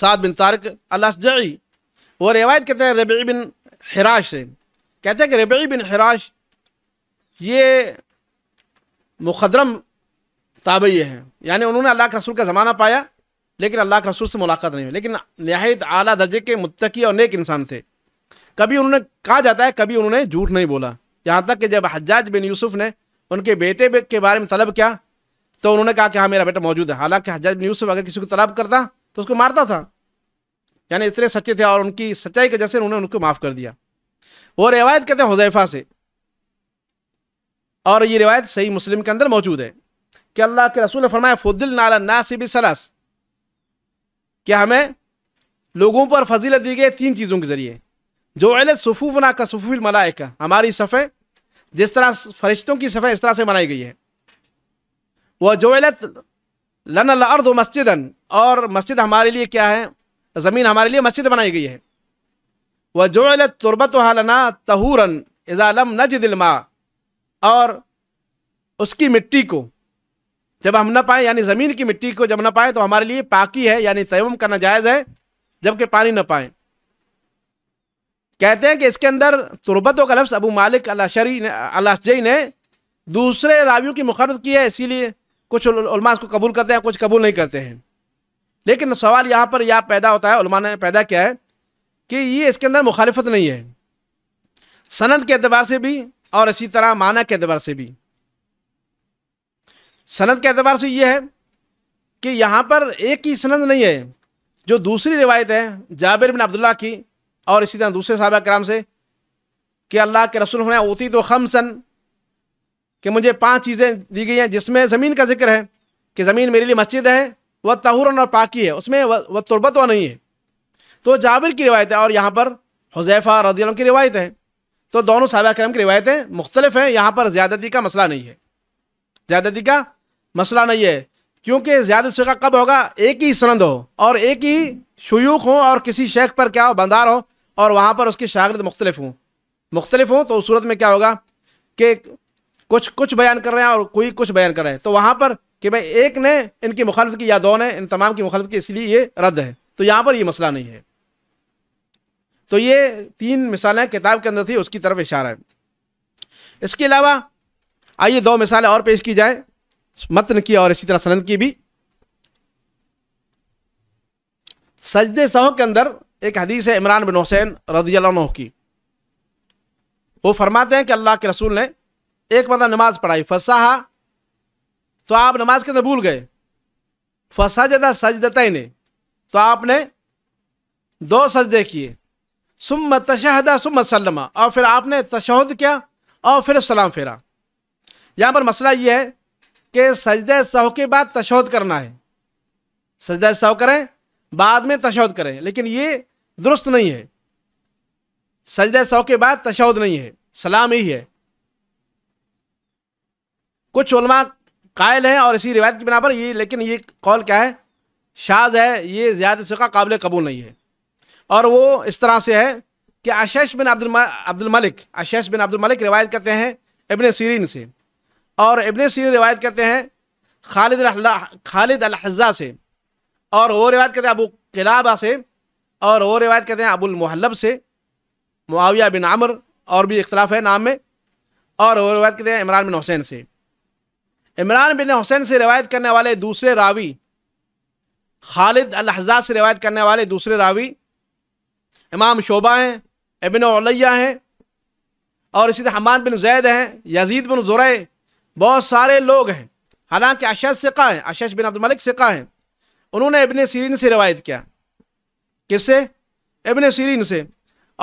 سعد بن تارک اللہ جعی وہ روایت کہتے ہیں ربعی بن حراش سے کہتے ہیں کہ ربعی بن حراش یہ مخدرم تابعی ہیں یعنی انہوں نے اللہ کے رسول کا زمانہ پایا لیکن اللہ کے رسول سے ملاقات نہیں ہوئی لیکن نہایت اعلیٰ درجے کے متقی اور نیک انسان تھے کبھی انہوں نے کہا جاتا ہے کبھی انہوں نے جھوٹ نہیں بولا یہاں تک کہ جب حجاج بن یوسف نے ان کے بیٹے کے بارے میں طلب کیا تو انہوں نے کہا کہ ہاں میرا بیٹا موجود ہے حالانکہ حجاج بن یوسف اگر کسی کو طلب کرتا تو اس کو مارتا تھا یعنی اتنے سچے تھے اور ان کی سچائی کی جیسے انہوں نے ان کو معاف کر دیا وہ روایت کہتے ہیں حذیفہ سے اور یہ روایت صحیح مسلم کے اندر موجود ہے کہ اللہ کے رسول نے فرمایا فضل نالا ناصب سلاََََ کیا ہمیں لوگوں پر فضیلت دی گئی تین چیزوں کے ذریعے جو علت صفوفنا کا صفوف الملائکہ ہماری صفحے جس طرح فرشتوں کی صفح اس طرح سے بنائی گئی ہے وہ جو علت لن الارض و مسجدن اور مسجد ہمارے لیے کیا ہے زمین ہمارے لیے مسجد بنائی گئی ہے وہ جو علت تربت و تہورن اذا لم نجد الماء اور اس کی مٹی کو جب ہم نہ پائیں یعنی زمین کی مٹی کو جب نہ پائیں تو ہمارے لیے پاکی ہے یعنی تیوم کرنا جائز ہے جب کہ پانی نہ پائیں کہتے ہیں کہ اس کے اندر تربتوں کا لفظ ابو مالک اللہ شریح نے اللہ نے دوسرے راویوں کی مخرد کی ہے اسی لیے کچھ علماء اس کو قبول کرتے ہیں کچھ قبول نہیں کرتے ہیں لیکن سوال یہاں پر یہ پیدا ہوتا ہے علماء نے پیدا کیا ہے کہ یہ اس کے اندر مخالفت نہیں ہے سند کے اعتبار سے بھی اور اسی طرح معنی کے اعتبار سے بھی سند کے اعتبار سے یہ ہے کہ یہاں پر ایک ہی سند نہیں ہے جو دوسری روایت ہے جابر بن عبداللہ کی اور اسی طرح دوسرے صحابہ کرام سے کہ اللہ کے رسول ہونے اوتی تو خم سن کہ مجھے پانچ چیزیں دی گئی ہیں جس میں زمین کا ذکر ہے کہ زمین میرے لیے مسجد ہے وہ تہورن اور پاکی ہے اس میں وہ تربت و نہیں ہے تو جابر کی روایت ہے اور یہاں پر حضیفہ رضی اللہ کی روایت ہے تو دونوں صحابہ کرم کی روایتیں مختلف ہیں یہاں پر زیادتی کا مسئلہ نہیں ہے زیادتی کا مسئلہ نہیں ہے کیونکہ زیادہ سے کب ہوگا ایک ہی سند ہو اور ایک ہی شیوخ ہوں اور کسی شیخ پر کیا ہو بندار ہو اور وہاں پر اس کی شاگرد مختلف ہوں مختلف ہوں تو اس صورت میں کیا ہوگا کہ کچھ کچھ بیان کر رہے ہیں اور کوئی کچھ بیان کر رہے ہیں تو وہاں پر کہ بھائی ایک نے ان کی مخالفت کی یا دو نے ان تمام کی مخالف کی اس لیے یہ رد ہے تو یہاں پر یہ مسئلہ نہیں ہے تو یہ تین مثالیں کتاب کے اندر تھی اس کی طرف اشارہ ہے اس کے علاوہ آئیے دو مثالیں اور پیش کی جائیں متن کی اور اسی طرح سند کی بھی سجد سہو کے اندر ایک حدیث ہے عمران بن حسین رضی اللہ عنہ کی وہ فرماتے ہیں کہ اللہ کے رسول نے ایک مطلب نماز پڑھائی فسا تو آپ نماز کے اندر بھول گئے فسا جدہ سجدت نے تو آپ نے دو سجدے کیے ثم تشہدہ سم سلمہ اور پھر آپ نے تشہد کیا اور پھر سلام پھیرا یہاں پر مسئلہ یہ ہے کہ سجدہ سہو کے بعد تشہد کرنا ہے سجدہ سہو کریں بعد میں تشہد کریں لیکن یہ درست نہیں ہے سجدہ سہو کے بعد تشہد نہیں ہے سلام ہی ہے کچھ علماء قائل ہیں اور اسی روایت کی بنا پر یہ لیکن یہ قول کیا ہے شاز ہے یہ زیادہ سقہ قابل قبول نہیں ہے اور وہ اس طرح سے ہے کہ عشیش بن عبد عبد الملک عشیش بن عبد الملک روایت کرتے ہیں ابن سیرین سے اور ابن سیرین روایت کرتے ہیں خالد خالد الاضیٰ سے اور وہ روایت کرتے ہیں ابو قلابہ سے اور وہ روایت کرتے ہیں ابو المحلب سے معاویہ بن عمر اور بھی اختلاف ہے نام میں اور وہ روایت کہتے ہیں عمران بن حسین سے عمران بن حسین سے روایت کرنے والے دوسرے راوی خالد الحزہ سے روایت کرنے والے دوسرے راوی امام شعبہ ہیں ابن علیہ ہیں اور اسی طرح حمان بن زید ہیں یزید بن زرع بہت سارے لوگ ہیں حالانکہ اشش سقہ ہیں اشش بن عبد الملک سقہ ہیں انہوں نے ابن سیرین سے روایت کیا کس سے ابن سیرین سے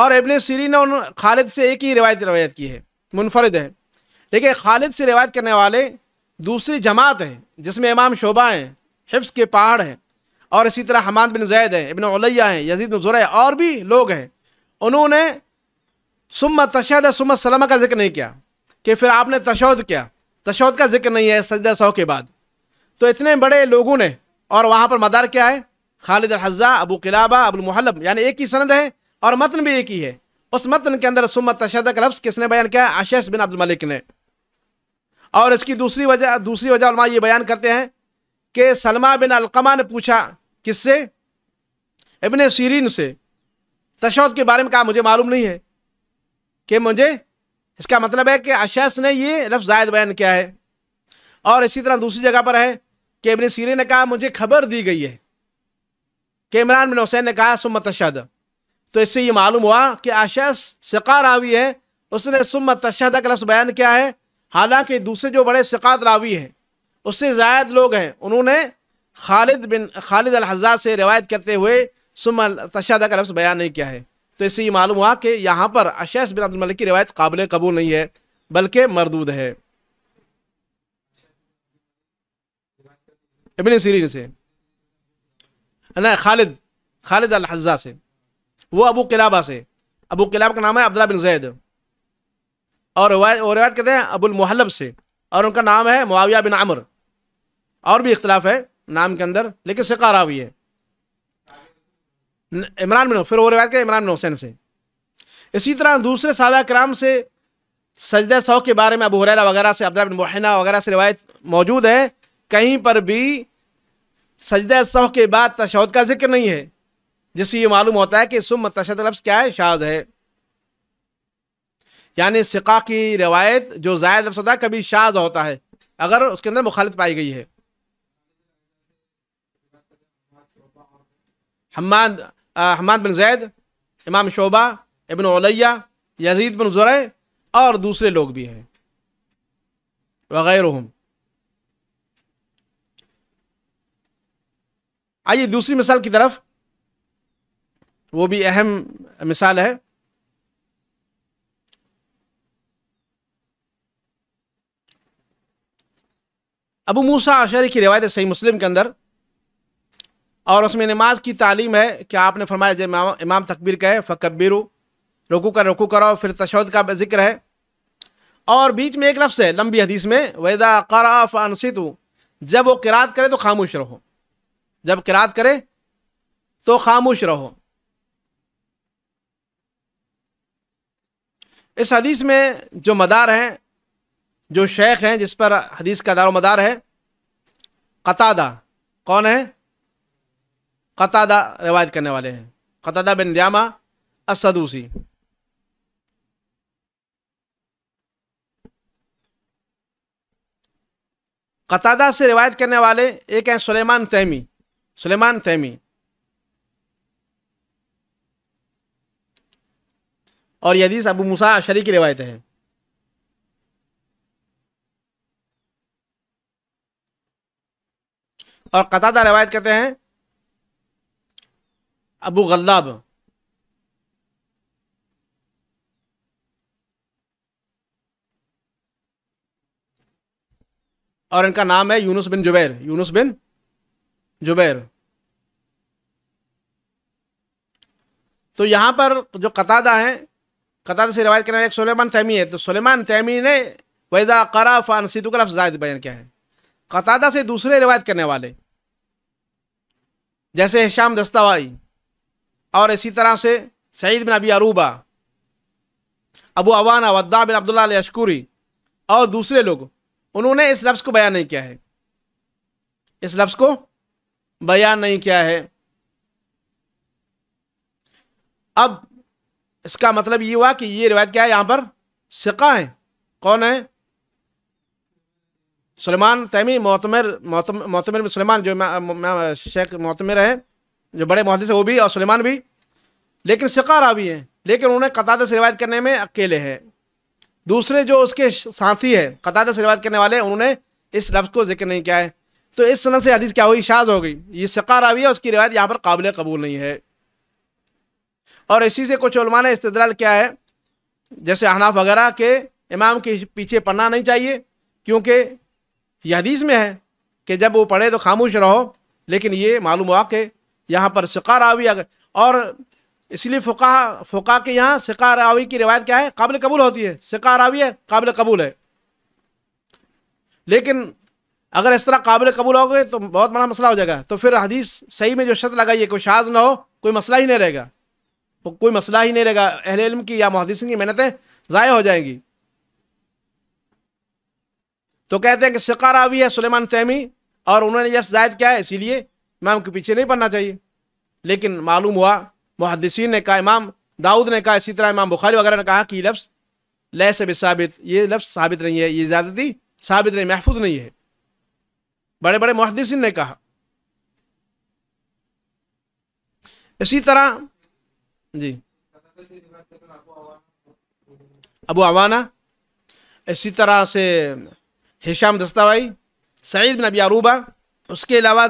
اور ابن سیرین نے خالد سے ایک ہی روایت روایت کی ہے منفرد ہے لیکن خالد سے روایت کرنے والے دوسری جماعت ہیں جس میں امام شعبہ ہیں حفظ کے پہاڑ ہیں اور اسی طرح حماد بن زید ہیں ابن علیہ ہیں یزید بن زرہ اور بھی لوگ ہیں انہوں نے سمہ تشہد سمہ سلمہ کا ذکر نہیں کیا کہ پھر آپ نے تشہد کیا تشہد کا ذکر نہیں ہے سجدہ سو کے بعد تو اتنے بڑے لوگوں نے اور وہاں پر مدار کیا ہے خالد الحزہ ابو قلابہ ابو المحلب یعنی ایک ہی سند ہے اور متن بھی ایک ہی ہے اس متن کے اندر سمت تشدد کا لفظ کس نے بیان کیا ہے عشیس بن عبد الملک نے اور اس کی دوسری وجہ دوسری وجہ علماء یہ بیان کرتے ہیں کہ سلمہ بن علقمہ نے پوچھا کس سے ابن سیرین سے تشہد کے بارے میں کہا مجھے معلوم نہیں ہے کہ مجھے اس کا مطلب ہے کہ آشاس نے یہ لفظ زائد بیان کیا ہے اور اسی طرح دوسری جگہ پر ہے کہ ابن سیرین نے کہا مجھے خبر دی گئی ہے کہ عمران بن حسین نے کہا سمت تشہد تو اس سے یہ معلوم ہوا کہ آشیش سکا راوی ہے اس نے سمت سمتشہ کا لفظ بیان کیا ہے حالانکہ دوسرے جو بڑے سقاط راوی ہیں اس سے زائد لوگ ہیں انہوں نے خالد بن خالد الحضا سے روایت کرتے ہوئے سم تشہدہ کا لفظ بیان نہیں کیا ہے تو اس سے یہ معلوم ہوا کہ یہاں پر اشیس بن عبد الملک کی روایت قابل قبول نہیں ہے بلکہ مردود ہے ابن سیرین سے نہیں خالد خالد الحضا سے وہ ابو قلابہ سے ابو قلابہ کا نام ہے عبداللہ بن زید اور روایت کہتے ہیں ابو المحلب سے اور ان کا نام ہے معاویہ بن عمر اور بھی اختلاف ہے نام کے اندر لیکن سقا راوی ہے عمران بن وہ روایت کے عمران بن حسین سے اسی طرح دوسرے صحابہ کرام سے سجدہ سو کے بارے میں ابو حریرہ وغیرہ سے بن محنہ وغیرہ سے روایت موجود ہے کہیں پر بھی سجدہ سو کے بعد تشہد کا ذکر نہیں ہے جس سے یہ معلوم ہوتا ہے کہ سم تشہد لفظ کیا ہے شاز ہے یعنی سقا کی روایت جو زائد لفظ ہوتا ہے کبھی شاز ہوتا ہے اگر اس کے اندر مخالف پائی گئی ہے حماد حماد بن زید امام شعبہ ابن علیہ یزید بن ذرع اور دوسرے لوگ بھی ہیں وغیرہم آئیے دوسری مثال کی طرف وہ بھی اہم مثال ہے ابو موسا عشری کی روایت صحیح مسلم کے اندر اور اس میں نماز کی تعلیم ہے کہ آپ نے فرمایا جب امام تکبیر کہے فکبیرو رکو کر رکو کرو پھر تشود کا ذکر ہے اور بیچ میں ایک لفظ ہے لمبی حدیث میں ویدا قرا ص جب وہ قرات کرے تو خاموش رہو جب قرات کرے تو خاموش رہو اس حدیث میں جو مدار ہیں جو شیخ ہیں جس پر حدیث کا دار و مدار ہے قطادہ کون ہے قطادہ روایت کرنے والے ہیں قطادہ بن دیامہ اسدوسی قطادہ سے روایت کرنے والے ایک ہیں سلیمان تیمی سلیمان تیمی اور یدیس ابو مسا روایت ہے اور قطادہ روایت کہتے ہیں ابو غلاب اور ان کا نام ہے یونس بن جبیر یونس بن جبیر تو یہاں پر جو قطادہ ہیں قطادہ سے روایت کرنے ایک سلیمان تیمی ہے تو سلیمان تیمی نے ویدا قرآن سید کا لفظ زائد بیان کیا ہے قطادہ سے دوسرے روایت کرنے والے جیسے شام دستوائی اور اسی طرح سے سعید بن ابی عروبہ ابو عوانا ودا بن عبداللہ علیہ اشکوری اور دوسرے لوگ انہوں نے اس لفظ کو بیان نہیں کیا ہے اس لفظ کو بیان نہیں کیا ہے اب اس کا مطلب یہ ہوا کہ یہ روایت کیا ہے یہاں پر سکہ ہیں کون ہیں سلمان تیمی معتمر معتمر سلمان جو شیخ معتمر ہیں جو بڑے محدث ہیں وہ بھی اور سلیمان بھی لیکن سقا راوی ہیں لیکن انہیں قطع سے روایت کرنے میں اکیلے ہیں دوسرے جو اس کے ساتھی ہیں قطع سے روایت کرنے والے انہوں نے اس لفظ کو ذکر نہیں کیا ہے تو اس سنت سے حدیث کیا ہوئی شاز ہو گئی یہ سقا راوی ہے اس کی روایت یہاں پر قابل قبول نہیں ہے اور اسی سے کچھ علماء نے استدلال کیا ہے جیسے احناف وغیرہ کے امام کے پیچھے پڑھنا نہیں چاہیے کیونکہ یہ حدیث میں ہے کہ جب وہ پڑھے تو خاموش رہو لیکن یہ معلوم ہوا کہ یہاں پر سقا راوی اگر اور اس لیے فقہ فقہ کے یہاں سقا راوی کی روایت کیا ہے قابل قبول ہوتی ہے سقا راوی ہے قابل قبول ہے لیکن اگر اس طرح قابل قبول ہو گئے تو بہت بڑا مسئلہ ہو جائے گا تو پھر حدیث صحیح میں جو لگائی ہے کوئی شاز نہ ہو کوئی مسئلہ ہی نہیں رہے گا کوئی مسئلہ ہی نہیں رہے گا اہل علم کی یا محدثین کی محنتیں ضائع ہو جائیں گی تو کہتے ہیں کہ سقا راوی ہے سلیمان فہمی اور انہوں نے یس زائد کیا ہے اسی لیے امام کے پیچھے نہیں پڑھنا چاہیے لیکن معلوم ہوا محدثین نے کہا امام داؤد نے کہا اسی طرح امام بخاری وغیرہ نے کہا کہ یہ لفظ لیس سے ثابت یہ لفظ ثابت نہیں ہے یہ زیادتی ثابت نہیں محفوظ نہیں ہے بڑے بڑے محدثین نے کہا اسی طرح جی ابو عوانہ اسی طرح سے ہیشام دستہ سعید سعید نبی عروبہ اس کے علاوہ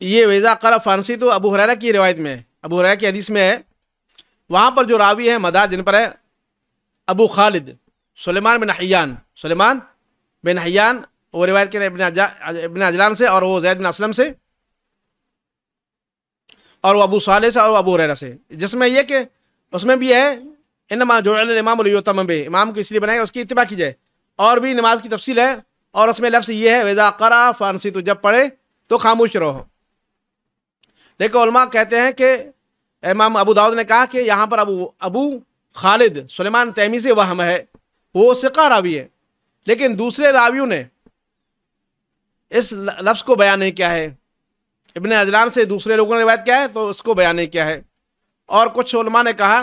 یہ ویزا قرا فارسی تو ابو حریرہ کی روایت میں ہے ابو حریرہ کی حدیث میں ہے وہاں پر جو راوی ہے مدار جن پر ہے ابو خالد سلیمان بن حیان سلیمان حیان وہ روایت کے ابن اجلان سے اور وہ زید بن اسلم سے اور وہ ابو صالح سے اور وہ ابو حریرہ سے جس میں یہ کہ اس میں بھی ہے انما جو امام الیوتم بے امام کو اس لیے بنائے اس کی اتباع کی جائے اور بھی نماز کی تفصیل ہے اور اس میں لفظ یہ ہے ویزا قرا فارسی تو جب پڑھے تو خاموش رہو لیکن علماء کہتے ہیں کہ امام ابو داود نے کہا کہ یہاں پر ابو ابو خالد سلیمان سے وہم ہے وہ سقہ راوی ہے لیکن دوسرے راویوں نے اس لفظ کو بیان نہیں کیا ہے ابن اجلان سے دوسرے لوگوں نے روایت کیا ہے تو اس کو بیان نہیں کیا ہے اور کچھ علماء نے کہا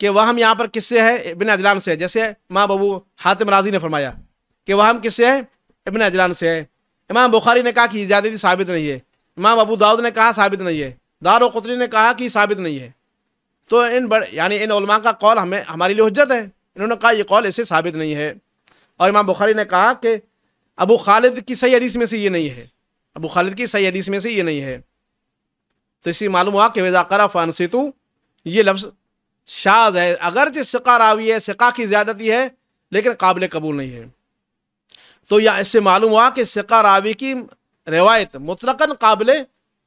کہ وہ ہم یہاں پر کس سے ہے ابن اجلان سے ہے جیسے امام ابو حاتم راضی نے فرمایا کہ وہ ہم کس سے ہے ابن اجلان سے ہے امام بخاری نے کہا کہ زیادتی ثابت نہیں ہے امام ابو داود نے کہا ثابت نہیں ہے دار و قطری نے کہا کہ ثابت نہیں ہے تو ان بڑے یعنی ان علماء کا قول ہمیں ہمارے لیے حجت ہے انہوں نے کہا یہ قول اسے ثابت نہیں ہے اور امام بخاری نے کہا کہ ابو خالد کی صحیح حدیث میں سے یہ نہیں ہے ابو خالد کی صحیح حدیث میں سے یہ نہیں ہے تو اس معلوم ہوا کہ وذاکرہ فانسیتو یہ لفظ شاز ہے اگرچہ سکا راوی ہے سکا کی زیادتی ہے لیکن قابل قبول نہیں ہے تو یا اس سے معلوم ہوا کہ سکا راوی کی روایت مطلقاً قابل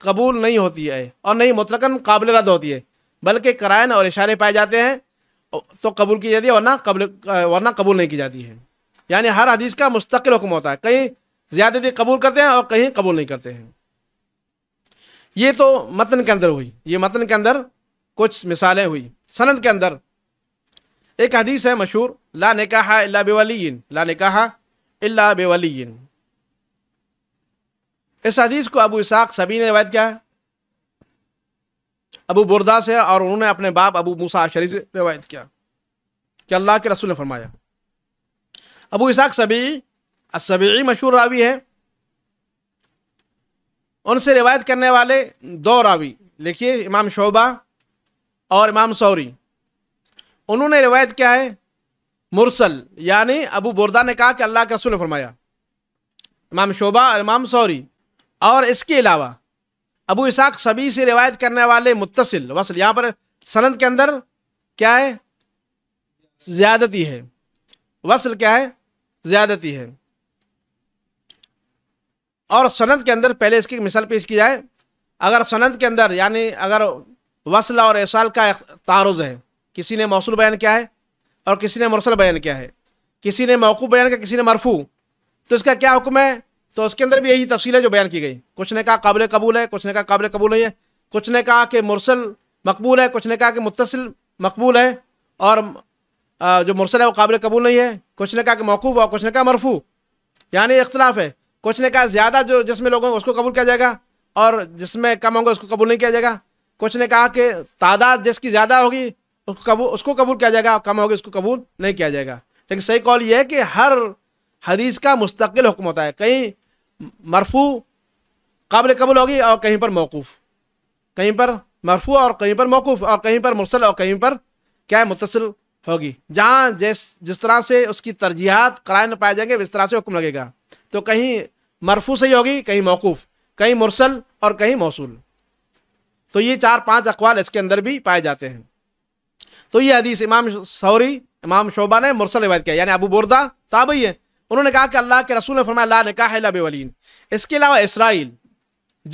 قبول نہیں ہوتی ہے اور نہیں مطلقاً قابل رد ہوتی ہے بلکہ کرائن اور اشارے پائے جاتے ہیں تو قبول کی جاتی ہے ورنہ قبل ورنہ قبول نہیں کی جاتی ہے یعنی ہر حدیث کا مستقل حکم ہوتا ہے کہیں زیادہ دی قبول کرتے ہیں اور کہیں قبول نہیں کرتے ہیں یہ تو متن کے اندر ہوئی یہ متن کے اندر کچھ مثالیں ہوئی سند کے اندر ایک حدیث ہے مشہور لا نکاح الا اللہ لا نکاح الا اللہ اس حدیث کو ابو اسحاق سبھی نے روایت کیا ہے ابو بردا سے اور انہوں نے اپنے باپ ابو شریف سے روایت کیا کہ اللہ کے رسول نے فرمایا ابو اسحاق سبھی السبعی مشہور راوی ہے ان سے روایت کرنے والے دو راوی لکھیے امام شعبہ اور امام سوری انہوں نے روایت کیا ہے مرسل یعنی ابو بردا نے کہا کہ اللہ کے رسول نے فرمایا امام شعبہ اور امام سوری اور اس کے علاوہ ابو اسحاق سبی سے روایت کرنے والے متصل وصل یہاں پر سند کے اندر کیا ہے زیادتی ہے وصل کیا ہے زیادتی ہے اور سند کے اندر پہلے اس کی مثال پیش کی جائے اگر سند کے اندر یعنی اگر وصل اور احسال کا تعارض ہے کسی نے موصول بیان کیا ہے اور کسی نے مرسل بیان کیا ہے کسی نے موقوف بیان کیا کسی نے مرفو تو اس کا کیا حکم ہے تو اس کے اندر بھی یہی تفصیل ہے جو بیان کی گئی کچھ نے کہا قابل قبول ہے کچھ نے کہا قابل قبول نہیں ہے کچھ نے کہا کہ مرسل مقبول ہے کچھ نے کہا کہ متصل مقبول ہے اور جو مرسل ہے وہ قابل قبول نہیں ہے کچھ نے کہا کہ موقوف اور کچھ نے کہا مرفو یعنی اختلاف ہے کچھ نے کہا زیادہ جو جس میں لوگوں کو اس کو قبول کیا جائے گا اور جس میں کم ہوں گے اس کو قبول نہیں کیا جائے گا کچھ نے کہا کہ تعداد جس کی زیادہ ہوگی اس کو قبول اس کو قبول کیا جائے گا کم ہوگی اس کو قبول نہیں کیا جائے گا لیکن صحیح قول یہ ہے کہ ہر حدیث کا مستقل حکم ہوتا ہے کہیں مرفو قابل قبل ہوگی اور کہیں پر موقوف کہیں پر مرفو اور کہیں پر موقوف اور کہیں پر مرسل اور کہیں پر کیا متصل ہوگی جہاں جس جس طرح سے اس کی ترجیحات قرائن پائے جائیں گے اس طرح سے حکم لگے گا تو کہیں مرفو صحیح ہوگی کہیں موقوف کہیں مرسل اور کہیں موصول تو یہ چار پانچ اقوال اس کے اندر بھی پائے جاتے ہیں تو یہ حدیث امام سوری امام شعبہ نے مرسل عوید کیا یعنی ابو بردہ تابعی ہے انہوں نے کہا کہ اللہ کے رسول فرمایا اللہ نکاح اللہ بولین اس کے علاوہ اسرائیل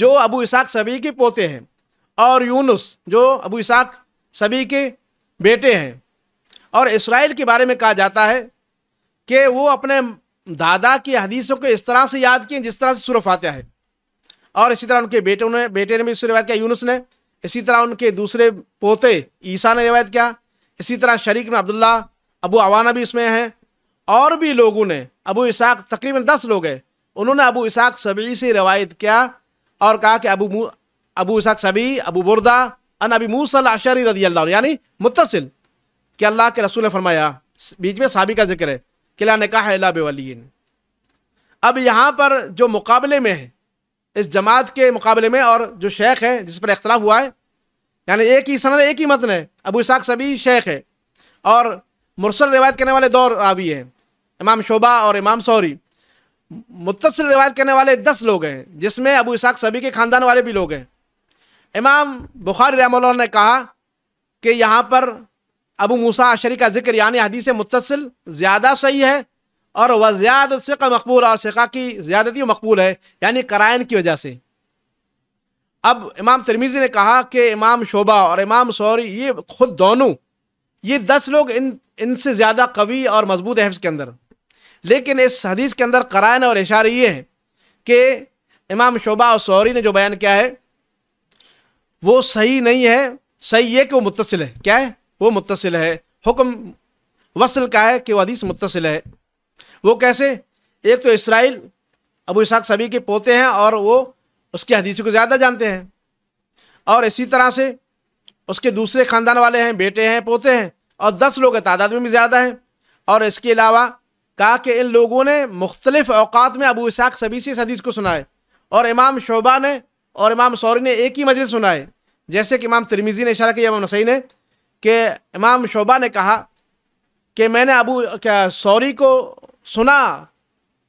جو ابو اسحاق سبی کے پوتے ہیں اور یونس جو ابو اسحاق سبی کے بیٹے ہیں اور اسرائیل کے بارے میں کہا جاتا ہے کہ وہ اپنے دادا کی حدیثوں کو اس طرح سے یاد کیے جس طرح سے سورہ فاتحہ ہے اور اسی طرح ان کے بیٹوں نے بیٹے نے بھی اس روایت کیا یونس نے اسی طرح ان کے دوسرے پوتے عیسیٰ نے روایت کیا اسی طرح شریک میں عبداللہ ابو عوانہ بھی اس میں ہیں اور بھی لوگوں نے ابو اسحاق تقریباً دس لوگ ہیں انہوں نے ابو اسحاق سبعی سے روایت کیا اور کہا کہ ابو ابو اسحاق سبی ابو بردہ ان ابی مو العشری رضی اللہ عنہ یعنی متصل کہ اللہ کے رسول نے فرمایا بیچ میں صحابی کا ذکر ہے کہ نے کہا ہے اللہ بلی اب یہاں پر جو مقابلے میں ہے اس جماعت کے مقابلے میں اور جو شیخ ہے جس پر اختلاف ہوا ہے یعنی ایک ہی سند ایک ہی متن ہے ابو اسحاق سبی شیخ ہے اور مرسل روایت کرنے والے دور راوی ہیں امام شعبہ اور امام سوری متصل روایت کرنے والے دس لوگ ہیں جس میں ابو اسحاق سبھی کے خاندان والے بھی لوگ ہیں امام بخاری رحمہ اللہ نے کہا کہ یہاں پر ابو موسا عشری کا ذکر یعنی حدیث متصل زیادہ صحیح ہے اور وہ زیادہ مقبول اور سقہ کی زیادتی مقبول ہے یعنی قرائن کی وجہ سے اب امام ترمیزی نے کہا کہ امام شعبہ اور امام سوری یہ خود دونوں یہ دس لوگ ان ان سے زیادہ قوی اور مضبوط ہے حفظ کے اندر لیکن اس حدیث کے اندر قرائن اور اشارہ یہ ہے کہ امام شعبہ اور سوری نے جو بیان کیا ہے وہ صحیح نہیں ہے صحیح یہ کہ وہ متصل ہے کیا ہے وہ متصل ہے حکم وصل کا ہے کہ وہ حدیث متصل ہے وہ کیسے ایک تو اسرائیل ابو اسحاق سبھی کے پوتے ہیں اور وہ اس کی حدیث کو زیادہ جانتے ہیں اور اسی طرح سے اس کے دوسرے خاندان والے ہیں بیٹے ہیں پوتے ہیں اور دس لوگ تعداد میں بھی زیادہ ہیں اور اس کے علاوہ کہا کہ ان لوگوں نے مختلف اوقات میں ابو اسحاق سبیسی سے حدیث کو سنا ہے اور امام شعبہ نے اور امام سوری نے ایک ہی مجلس سنا ہے جیسے کہ امام ترمیزی نے اشارہ کیا امام نسائی نے کہ امام شعبہ نے کہا کہ میں نے ابو کیا سوری کو سنا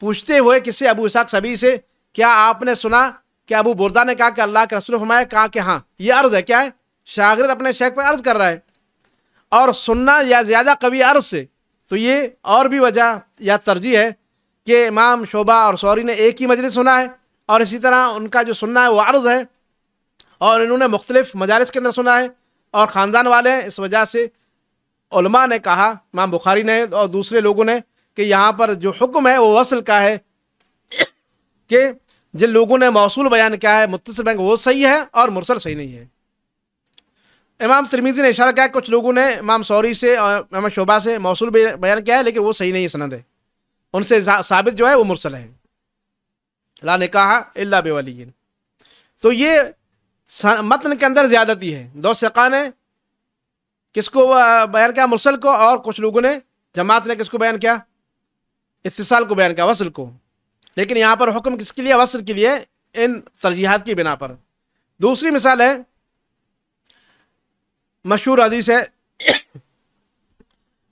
پوچھتے ہوئے کسی ابو اسحاق سبھی سے کیا آپ نے سنا کہ ابو بردہ نے کہا کہ اللہ کے رسول فرمایا کہا کہ ہاں یہ عرض ہے کیا ہے شاگرد اپنے شیخ پر عرض کر رہا ہے اور سننا یا زیادہ قوی عرض سے تو یہ اور بھی وجہ یا ترجیح ہے کہ امام شعبہ اور سوری نے ایک ہی مجلس سنا ہے اور اسی طرح ان کا جو سننا ہے وہ عرض ہے اور انہوں نے مختلف مجالس کے اندر سنا ہے اور خاندان والے ہیں اس وجہ سے علماء نے کہا امام بخاری نے اور دوسرے لوگوں نے کہ یہاں پر جو حکم ہے وہ وصل کا ہے کہ جن لوگوں نے موصول بیان کیا ہے متصل بینک وہ صحیح ہے اور مرسل صحیح نہیں ہے امام ترمیزی نے اشارہ کیا کچھ لوگوں نے امام سوری سے اور شعبہ سے موصول بیان کیا ہے لیکن وہ صحیح نہیں سند ہے ان سے ثابت جو ہے وہ مرسل ہے لا نکاح الا اللہ بلین تو یہ متن کے اندر زیادتی ہے دو دوسہ نے کس کو بیان کیا مرسل کو اور کچھ لوگوں نے جماعت نے کس کو بیان کیا اتصال کو بیان کیا وصل کو لیکن یہاں پر حکم کس کے لیے وصل کے لیے ان ترجیحات کی بنا پر دوسری مثال ہے مشہور حدیث ہے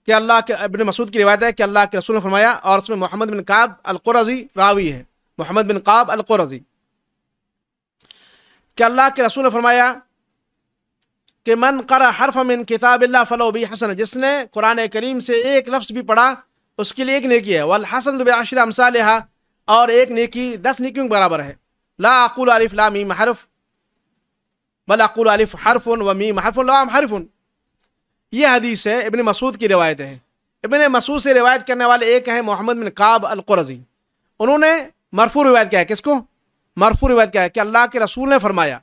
کہ اللہ کے ابن مسعود کی روایت ہے کہ اللہ کے رسول نے فرمایا اور اس میں محمد بن قاب القرضی راوی ہے محمد بن قاب القرضی کہ اللہ کے رسول نے فرمایا کہ من کر حرف من کتاب اللہ فلو بھی حسن جس نے قرآن کریم سے ایک لفظ بھی پڑھا اس کے لیے ایک نیکی ہے والحسن حسن عشر صاحبہ اور ایک نیکی دس نیکیوں کے برابر ہے لا الف عرف میم حرف بل اقول الف حرف و میم حرف الام حرف یہ حدیث ہے ابن مسعود کی روایت ہے ابن مسعود سے روایت کرنے والے ایک ہیں محمد بن کعب القرضی انہوں نے مرفوع روایت کیا ہے کس کو مرفوع روایت کیا ہے کہ اللہ کے رسول نے فرمایا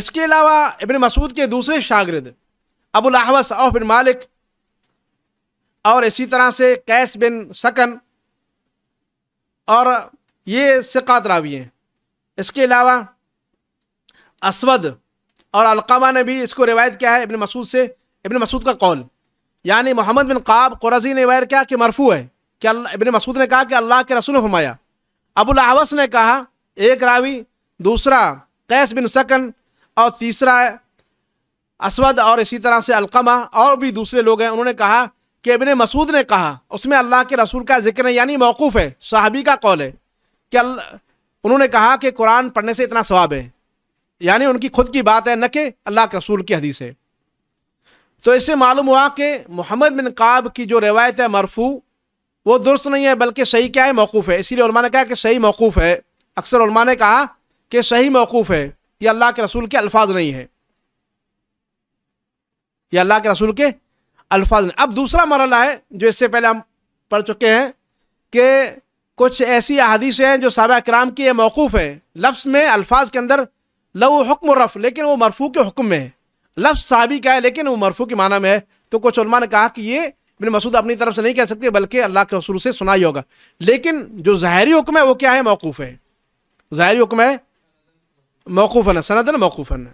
اس کے علاوہ ابن مسعود کے دوسرے شاگرد ابو الاحوس اوف بن مالک اور اسی طرح سے قیس بن سکن اور یہ سقات راوی ہیں اس کے علاوہ اسود اور علقمہ نے بھی اس کو روایت کیا ہے ابن مسعود سے ابن مسعود کا قول یعنی محمد بن قاب قرضی نے غیر کیا کہ مرفوع ہے کہ اللہ ابن مسعود نے کہا کہ اللہ کے رسول فرمایا ابو العوس نے کہا ایک راوی دوسرا قیس بن سکن اور تیسرا اسود اور اسی طرح سے القمہ اور بھی دوسرے لوگ ہیں انہوں نے کہا کہ ابن مسعود نے کہا اس میں اللہ کے رسول کا ذکر ہے یعنی موقوف ہے صحابی کا قول ہے کہ انہوں نے کہا کہ قرآن پڑھنے سے اتنا ثواب ہے یعنی ان کی خود کی بات ہے نہ کہ اللہ کے رسول کی حدیث ہے تو اس سے معلوم ہوا کہ محمد بن قاب کی جو روایت ہے مرفو وہ درست نہیں ہے بلکہ صحیح کیا ہے موقوف ہے اسی لیے علماء نے کہا کہ صحیح موقوف ہے اکثر علماء نے کہا کہ صحیح موقوف ہے یہ اللہ کے رسول کے الفاظ نہیں ہے یہ اللہ کے رسول کے الفاظ نہیں اب دوسرا مرحلہ ہے جو اس سے پہلے ہم پڑھ چکے ہیں کہ کچھ ایسی احادیثیں ہیں جو صحابہ اکرام کی یہ موقوف ہیں لفظ میں الفاظ کے اندر لو حکم رف لیکن وہ مرفو کے حکم میں ہے لفظ صحابی کا ہے لیکن وہ مرفو کے معنی میں ہے تو کچھ علماء نے کہا کہ یہ ابن مسعود اپنی طرف سے نہیں کہہ سکتے بلکہ اللہ کے رسول سے سنا ہی ہوگا لیکن جو ظاہری حکم ہے وہ کیا ہے موقوف ہے ظاہری حکم ہے موقوفً موقوف موقوفاً